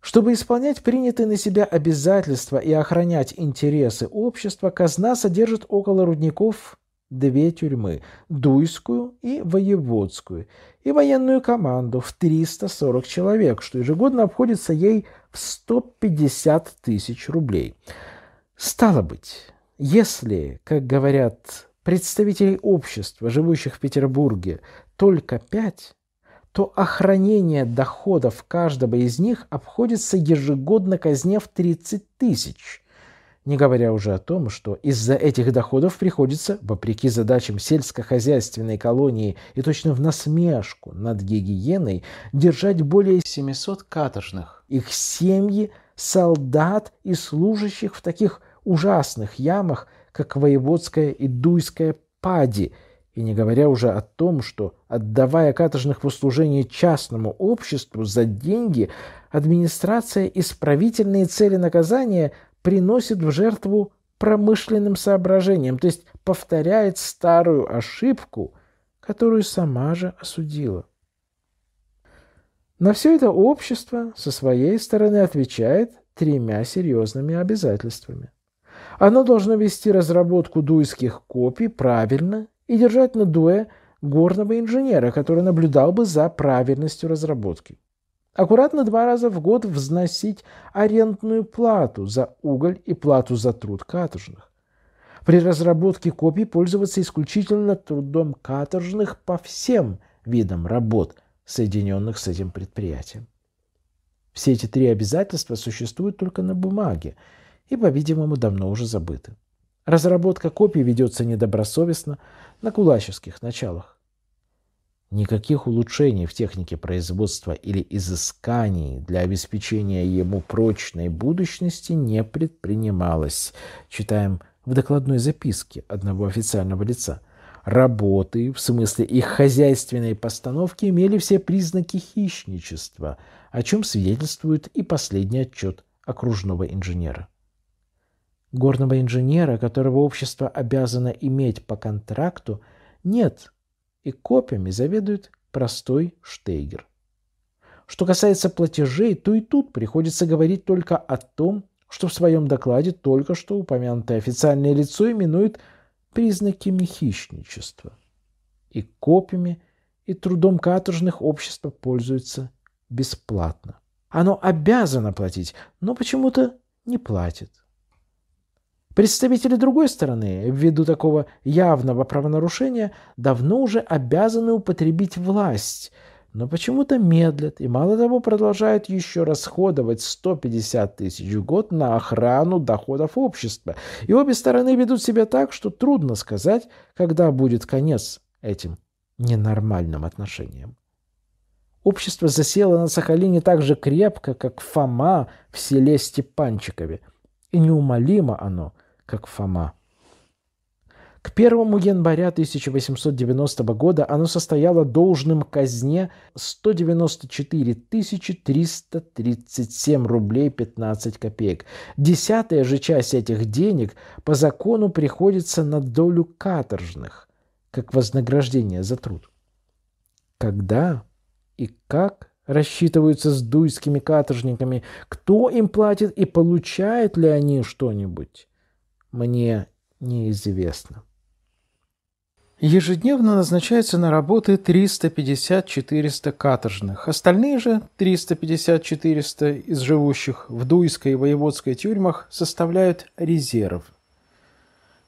Чтобы исполнять принятые на себя обязательства и охранять интересы общества, казна содержит около рудников две тюрьмы – Дуйскую и Воеводскую, и военную команду в 340 человек, что ежегодно обходится ей в 150 тысяч рублей – Стало быть, если, как говорят представителей общества, живущих в Петербурге, только пять, то охранение доходов каждого из них обходится ежегодно казне в 30 тысяч, не говоря уже о том, что из-за этих доходов приходится, вопреки задачам сельскохозяйственной колонии и точно в насмешку над гигиеной, держать более 700 каторжных, их семьи, солдат и служащих в таких ужасных ямах, как воеводская и дуйская пади, и не говоря уже о том, что, отдавая каторжных послужений частному обществу за деньги, администрация исправительные цели наказания приносит в жертву промышленным соображениям, то есть повторяет старую ошибку, которую сама же осудила. На все это общество со своей стороны отвечает тремя серьезными обязательствами. Оно должно вести разработку дуйских копий правильно и держать на дуэ горного инженера, который наблюдал бы за правильностью разработки. Аккуратно два раза в год взносить арендную плату за уголь и плату за труд каторжных. При разработке копий пользоваться исключительно трудом каторжных по всем видам работ, соединенных с этим предприятием. Все эти три обязательства существуют только на бумаге – и, по-видимому, давно уже забыты. Разработка копий ведется недобросовестно, на кулаческих началах. Никаких улучшений в технике производства или изысканий для обеспечения ему прочной будущности не предпринималось. Читаем в докладной записке одного официального лица. Работы, в смысле их хозяйственной постановки, имели все признаки хищничества, о чем свидетельствует и последний отчет окружного инженера. Горного инженера, которого общество обязано иметь по контракту, нет, и копиями заведует простой Штейгер. Что касается платежей, то и тут приходится говорить только о том, что в своем докладе только что упомянутое официальное лицо именует признаками хищничества. И копиями, и трудом каторжных общество пользуется бесплатно. Оно обязано платить, но почему-то не платит. Представители другой стороны, ввиду такого явного правонарушения, давно уже обязаны употребить власть, но почему-то медлят и, мало того, продолжают еще расходовать 150 тысяч в год на охрану доходов общества. И обе стороны ведут себя так, что трудно сказать, когда будет конец этим ненормальным отношениям. Общество засело на Сахалине так же крепко, как Фома в селе Степанчикове. И неумолимо оно – как Фома. К 1 января 1890 года оно состояло должным казне 194 337 рублей 15 копеек. Десятая же часть этих денег по закону приходится на долю каторжных, как вознаграждение за труд. Когда и как рассчитываются с дуйскими каторжниками, кто им платит и получают ли они что-нибудь? мне неизвестно. Ежедневно назначается на работы 350-400 каторжных. Остальные же 350-400 из живущих в Дуйской и Воеводской тюрьмах составляют резерв.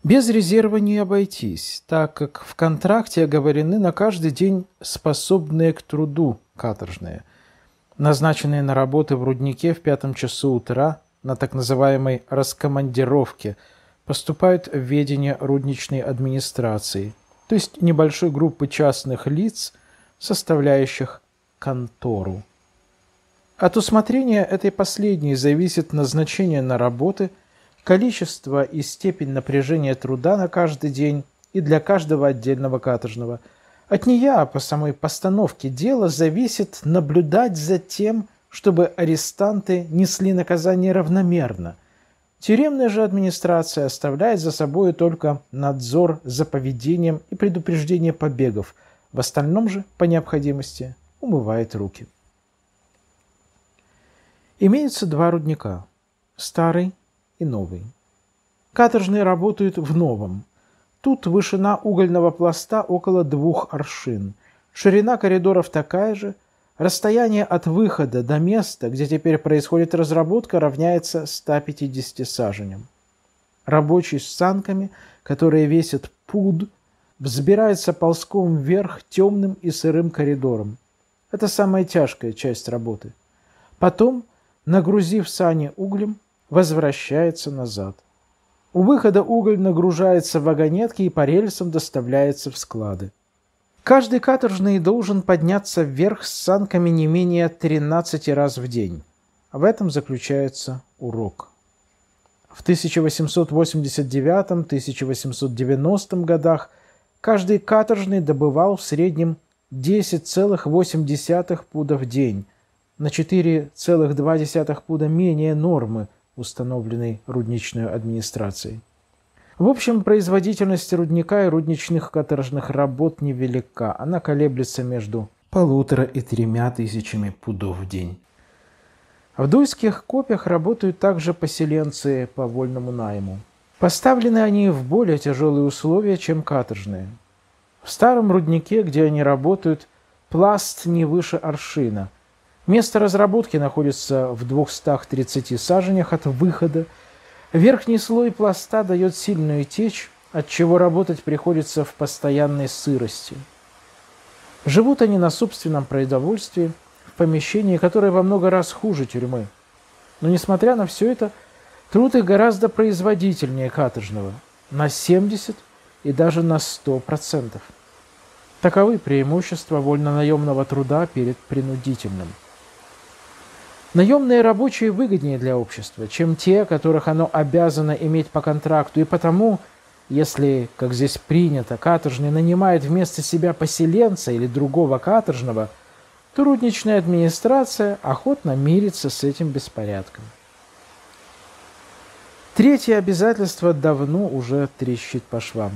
Без резерва не обойтись, так как в контракте оговорены на каждый день способные к труду каторжные, назначенные на работы в руднике в пятом часу утра на так называемой «раскомандировке», поступают в ведение рудничной администрации, то есть небольшой группы частных лиц, составляющих контору. От усмотрения этой последней зависит назначение на работы, количество и степень напряжения труда на каждый день и для каждого отдельного каторжного. От нее, а по самой постановке дела, зависит наблюдать за тем, чтобы арестанты несли наказание равномерно – Тюремная же администрация оставляет за собой только надзор за поведением и предупреждение побегов, в остальном же, по необходимости, умывает руки. Имеются два рудника – старый и новый. Каторжные работают в новом. Тут вышина угольного пласта около двух аршин. Ширина коридоров такая же – Расстояние от выхода до места, где теперь происходит разработка, равняется 150 саженям. Рабочий с санками, которые весят пуд, взбирается ползком вверх темным и сырым коридором. Это самая тяжкая часть работы. Потом, нагрузив сани углем, возвращается назад. У выхода уголь нагружается в вагонетки и по рельсам доставляется в склады. Каждый каторжный должен подняться вверх с санками не менее 13 раз в день. В этом заключается урок. В 1889-1890 годах каждый каторжный добывал в среднем 10,8 пуда в день, на 4,2 пуда менее нормы, установленной рудничной администрацией. В общем, производительность рудника и рудничных каторжных работ невелика. Она колеблется между полутора и тремя тысячами пудов в день. В дуйских копьях работают также поселенцы по вольному найму. Поставлены они в более тяжелые условия, чем каторжные. В старом руднике, где они работают, пласт не выше аршина. Место разработки находится в 230 саженях от выхода Верхний слой пласта дает сильную течь, от чего работать приходится в постоянной сырости. Живут они на собственном производстве в помещении, которое во много раз хуже тюрьмы. Но несмотря на все это, труд их гораздо производительнее каторжного, на 70 и даже на 100%. Таковы преимущества вольнонаемного труда перед принудительным. Наемные рабочие выгоднее для общества, чем те, которых оно обязано иметь по контракту, и потому, если, как здесь принято, каторжный нанимает вместо себя поселенца или другого каторжного, трудничная администрация охотно мирится с этим беспорядком. Третье обязательство давно уже трещит по швам.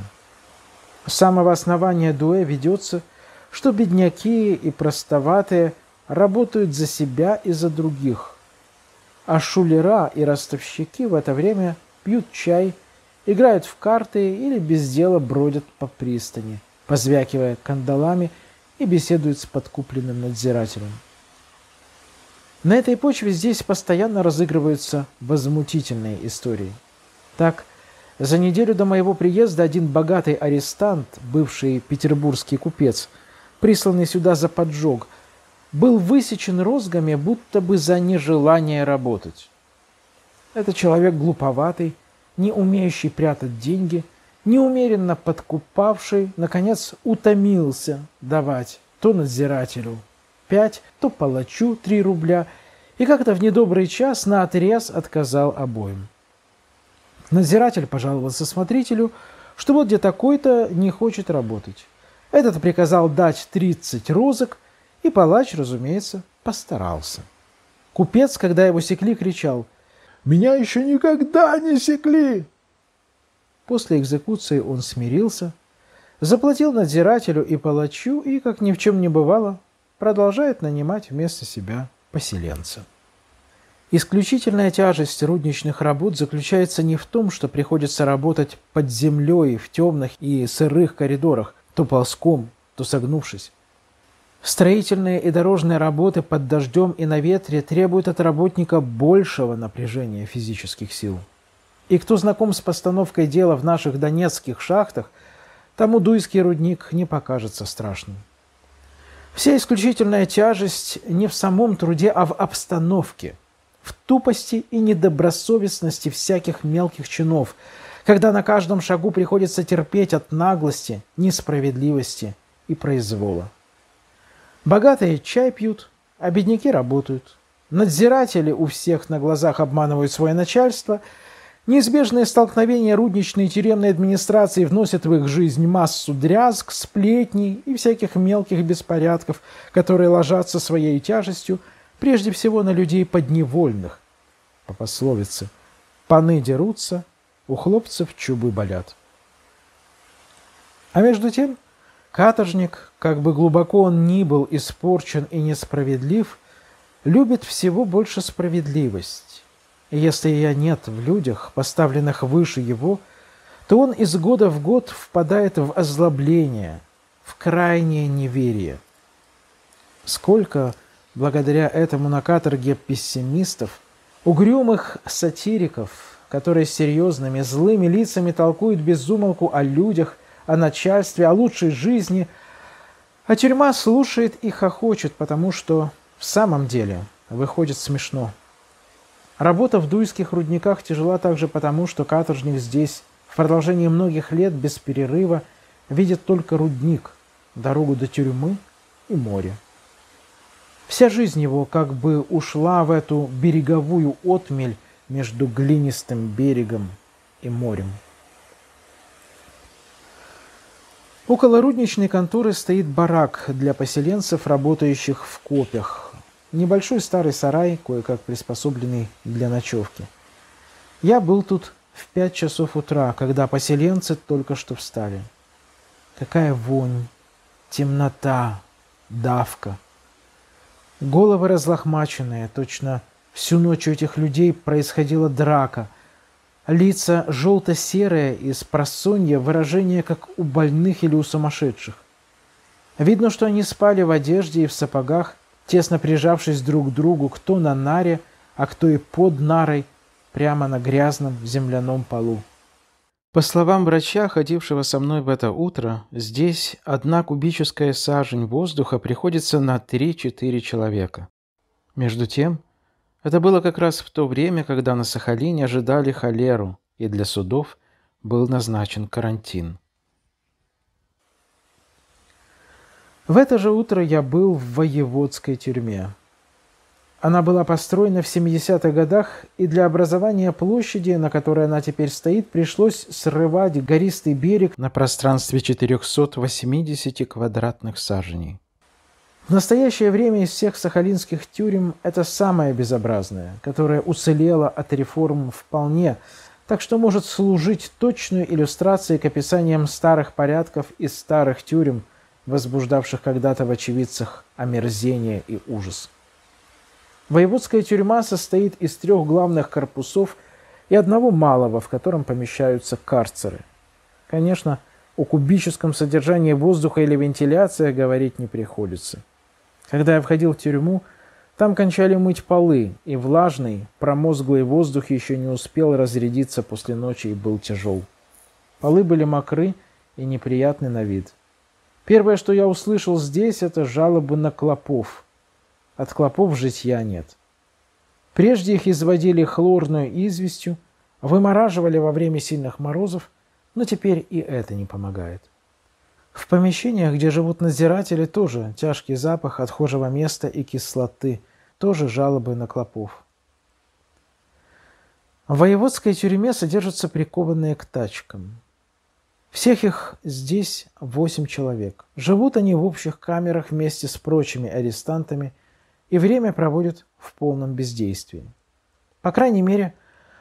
С самого основания дуэ ведется, что бедняки и простоватые – работают за себя и за других. А шулера и ростовщики в это время пьют чай, играют в карты или без дела бродят по пристани, позвякивая кандалами и беседуют с подкупленным надзирателем. На этой почве здесь постоянно разыгрываются возмутительные истории. Так, за неделю до моего приезда один богатый арестант, бывший петербургский купец, присланный сюда за поджог, был высечен розгами, будто бы за нежелание работать. Это человек глуповатый, не умеющий прятать деньги, неумеренно подкупавший, наконец утомился давать то надзирателю пять, то палачу три рубля, и как-то в недобрый час на отрез отказал обоим. Надзиратель пожаловался смотрителю, что вот где такой-то не хочет работать. Этот приказал дать 30 розок, и палач, разумеется, постарался. Купец, когда его секли, кричал «Меня еще никогда не секли!» После экзекуции он смирился, заплатил надзирателю и палачу и, как ни в чем не бывало, продолжает нанимать вместо себя поселенца. Исключительная тяжесть рудничных работ заключается не в том, что приходится работать под землей в темных и сырых коридорах, то ползком, то согнувшись. Строительные и дорожные работы под дождем и на ветре требуют от работника большего напряжения физических сил. И кто знаком с постановкой дела в наших донецких шахтах, тому дуйский рудник не покажется страшным. Вся исключительная тяжесть не в самом труде, а в обстановке, в тупости и недобросовестности всяких мелких чинов, когда на каждом шагу приходится терпеть от наглости, несправедливости и произвола. Богатые чай пьют, а бедняки работают. Надзиратели у всех на глазах обманывают свое начальство. Неизбежные столкновения рудничной и тюремной администрации вносят в их жизнь массу дрязг, сплетней и всяких мелких беспорядков, которые ложатся своей тяжестью прежде всего на людей подневольных. По пословице «паны дерутся, у хлопцев чубы болят». А между тем Каторжник, как бы глубоко он ни был испорчен и несправедлив, любит всего больше справедливость. И если ее нет в людях, поставленных выше его, то он из года в год впадает в озлобление, в крайнее неверие. Сколько, благодаря этому на каторге пессимистов, угрюмых сатириков, которые серьезными злыми лицами толкуют безумолку о людях о начальстве, о лучшей жизни, а тюрьма слушает и хохочет, потому что в самом деле выходит смешно. Работа в дуйских рудниках тяжела также потому, что каторжник здесь в продолжении многих лет без перерыва видит только рудник, дорогу до тюрьмы и море. Вся жизнь его как бы ушла в эту береговую отмель между глинистым берегом и морем. Около рудничной конторы стоит барак для поселенцев, работающих в копях. Небольшой старый сарай, кое-как приспособленный для ночевки. Я был тут в пять часов утра, когда поселенцы только что встали. Какая вонь, темнота, давка. Головы разлохмаченные, точно всю ночь у этих людей происходила драка – Лица желто-серые из просонья, выражение как у больных или у сумасшедших. Видно, что они спали в одежде и в сапогах, тесно прижавшись друг к другу, кто на наре, а кто и под нарой, прямо на грязном земляном полу. По словам врача, ходившего со мной в это утро, здесь одна кубическая сажень воздуха приходится на 3-4 человека. Между тем, это было как раз в то время, когда на Сахалине ожидали холеру, и для судов был назначен карантин. В это же утро я был в воеводской тюрьме. Она была построена в 70-х годах, и для образования площади, на которой она теперь стоит, пришлось срывать гористый берег на пространстве 480 квадратных саженей. В настоящее время из всех сахалинских тюрем это самое безобразное, которое уцелело от реформ вполне, так что может служить точной иллюстрацией к описаниям старых порядков и старых тюрем, возбуждавших когда-то в очевидцах омерзение и ужас. Воеводская тюрьма состоит из трех главных корпусов и одного малого, в котором помещаются карцеры. Конечно, о кубическом содержании воздуха или вентиляции говорить не приходится. Когда я входил в тюрьму, там кончали мыть полы, и влажный, промозглый воздух еще не успел разрядиться после ночи и был тяжел. Полы были мокры и неприятны на вид. Первое, что я услышал здесь, это жалобы на клопов. От клопов житья нет. Прежде их изводили хлорную известью, вымораживали во время сильных морозов, но теперь и это не помогает. В помещениях, где живут надзиратели, тоже тяжкий запах отхожего места и кислоты, тоже жалобы на клопов. В воеводской тюрьме содержатся прикованные к тачкам. Всех их здесь восемь человек. Живут они в общих камерах вместе с прочими арестантами и время проводят в полном бездействии. По крайней мере,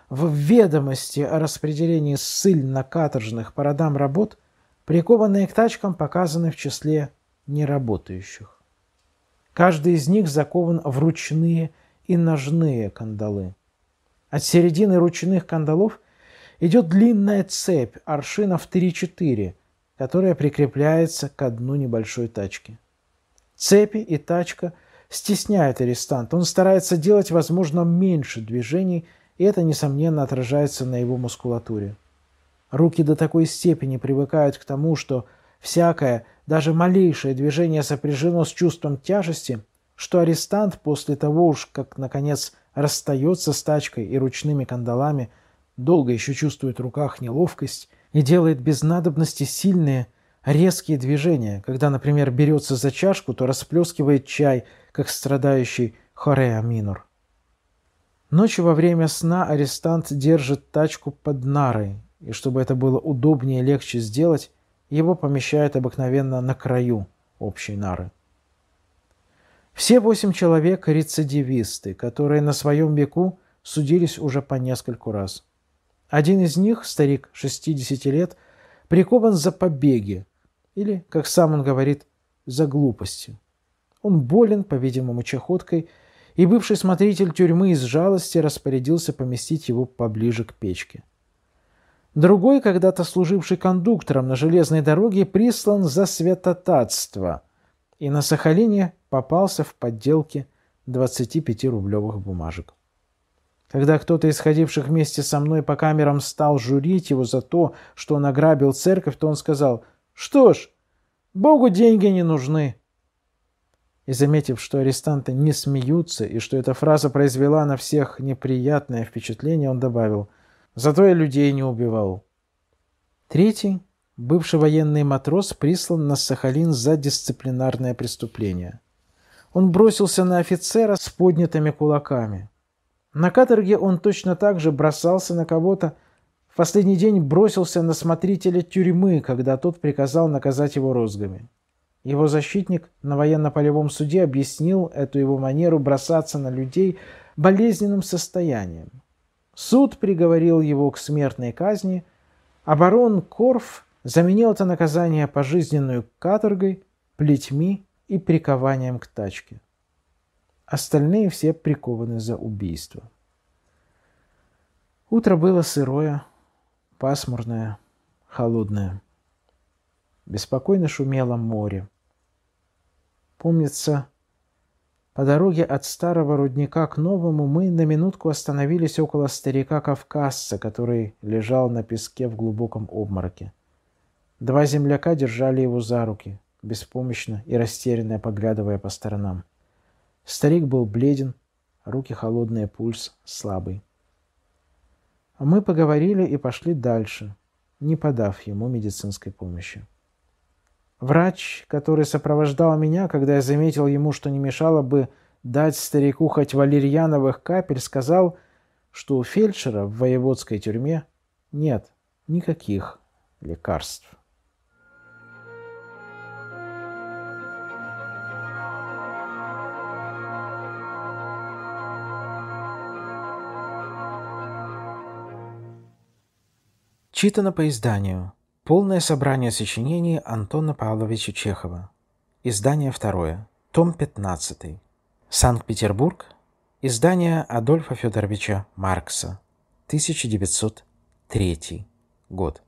в ведомости о распределении ссыль на каторжных по родам работ – Прикованные к тачкам показаны в числе неработающих. Каждый из них закован в ручные и ножные кандалы. От середины ручных кандалов идет длинная цепь аршина в 3-4, которая прикрепляется к дну небольшой тачки. Цепи и тачка стесняют арестанта. Он старается делать, возможно, меньше движений, и это, несомненно, отражается на его мускулатуре. Руки до такой степени привыкают к тому, что всякое, даже малейшее движение сопряжено с чувством тяжести, что арестант после того уж, как, наконец, расстается с тачкой и ручными кандалами, долго еще чувствует в руках неловкость и делает без надобности сильные, резкие движения. Когда, например, берется за чашку, то расплескивает чай, как страдающий Хореа Минор. Ночью во время сна арестант держит тачку под нарой, и чтобы это было удобнее и легче сделать, его помещают обыкновенно на краю общей нары. Все восемь человек – рецидивисты, которые на своем веку судились уже по нескольку раз. Один из них, старик 60 лет, прикован за побеги, или, как сам он говорит, за глупости. Он болен, по-видимому, чахоткой, и бывший смотритель тюрьмы из жалости распорядился поместить его поближе к печке. Другой, когда-то служивший кондуктором на железной дороге, прислан за святотатство и на Сахалине попался в подделке 25-рублевых бумажек. Когда кто-то из ходивших вместе со мной по камерам стал журить его за то, что он ограбил церковь, то он сказал «Что ж, Богу деньги не нужны». И заметив, что арестанты не смеются и что эта фраза произвела на всех неприятное впечатление, он добавил – Зато я людей не убивал. Третий – бывший военный матрос прислан на Сахалин за дисциплинарное преступление. Он бросился на офицера с поднятыми кулаками. На каторге он точно так же бросался на кого-то, в последний день бросился на смотрителя тюрьмы, когда тот приказал наказать его розгами. Его защитник на военно-полевом суде объяснил эту его манеру бросаться на людей болезненным состоянием. Суд приговорил его к смертной казни, а барон Корф заменил это наказание пожизненную каторгой, плетьми и прикованием к тачке. Остальные все прикованы за убийство. Утро было сырое, пасмурное, холодное. Беспокойно шумело море. Помнится, по дороге от старого рудника к новому мы на минутку остановились около старика-кавказца, который лежал на песке в глубоком обмороке. Два земляка держали его за руки, беспомощно и растерянно поглядывая по сторонам. Старик был бледен, руки холодные, пульс слабый. А мы поговорили и пошли дальше, не подав ему медицинской помощи. Врач, который сопровождал меня, когда я заметил ему, что не мешало бы дать старику хоть валерьяновых капель, сказал, что у фельдшера в воеводской тюрьме нет никаких лекарств. Читано по изданию – Полное собрание сочинений Антона Павловича Чехова. Издание второе. Том 15. Санкт-Петербург. Издание Адольфа Федоровича Маркса. 1903 год.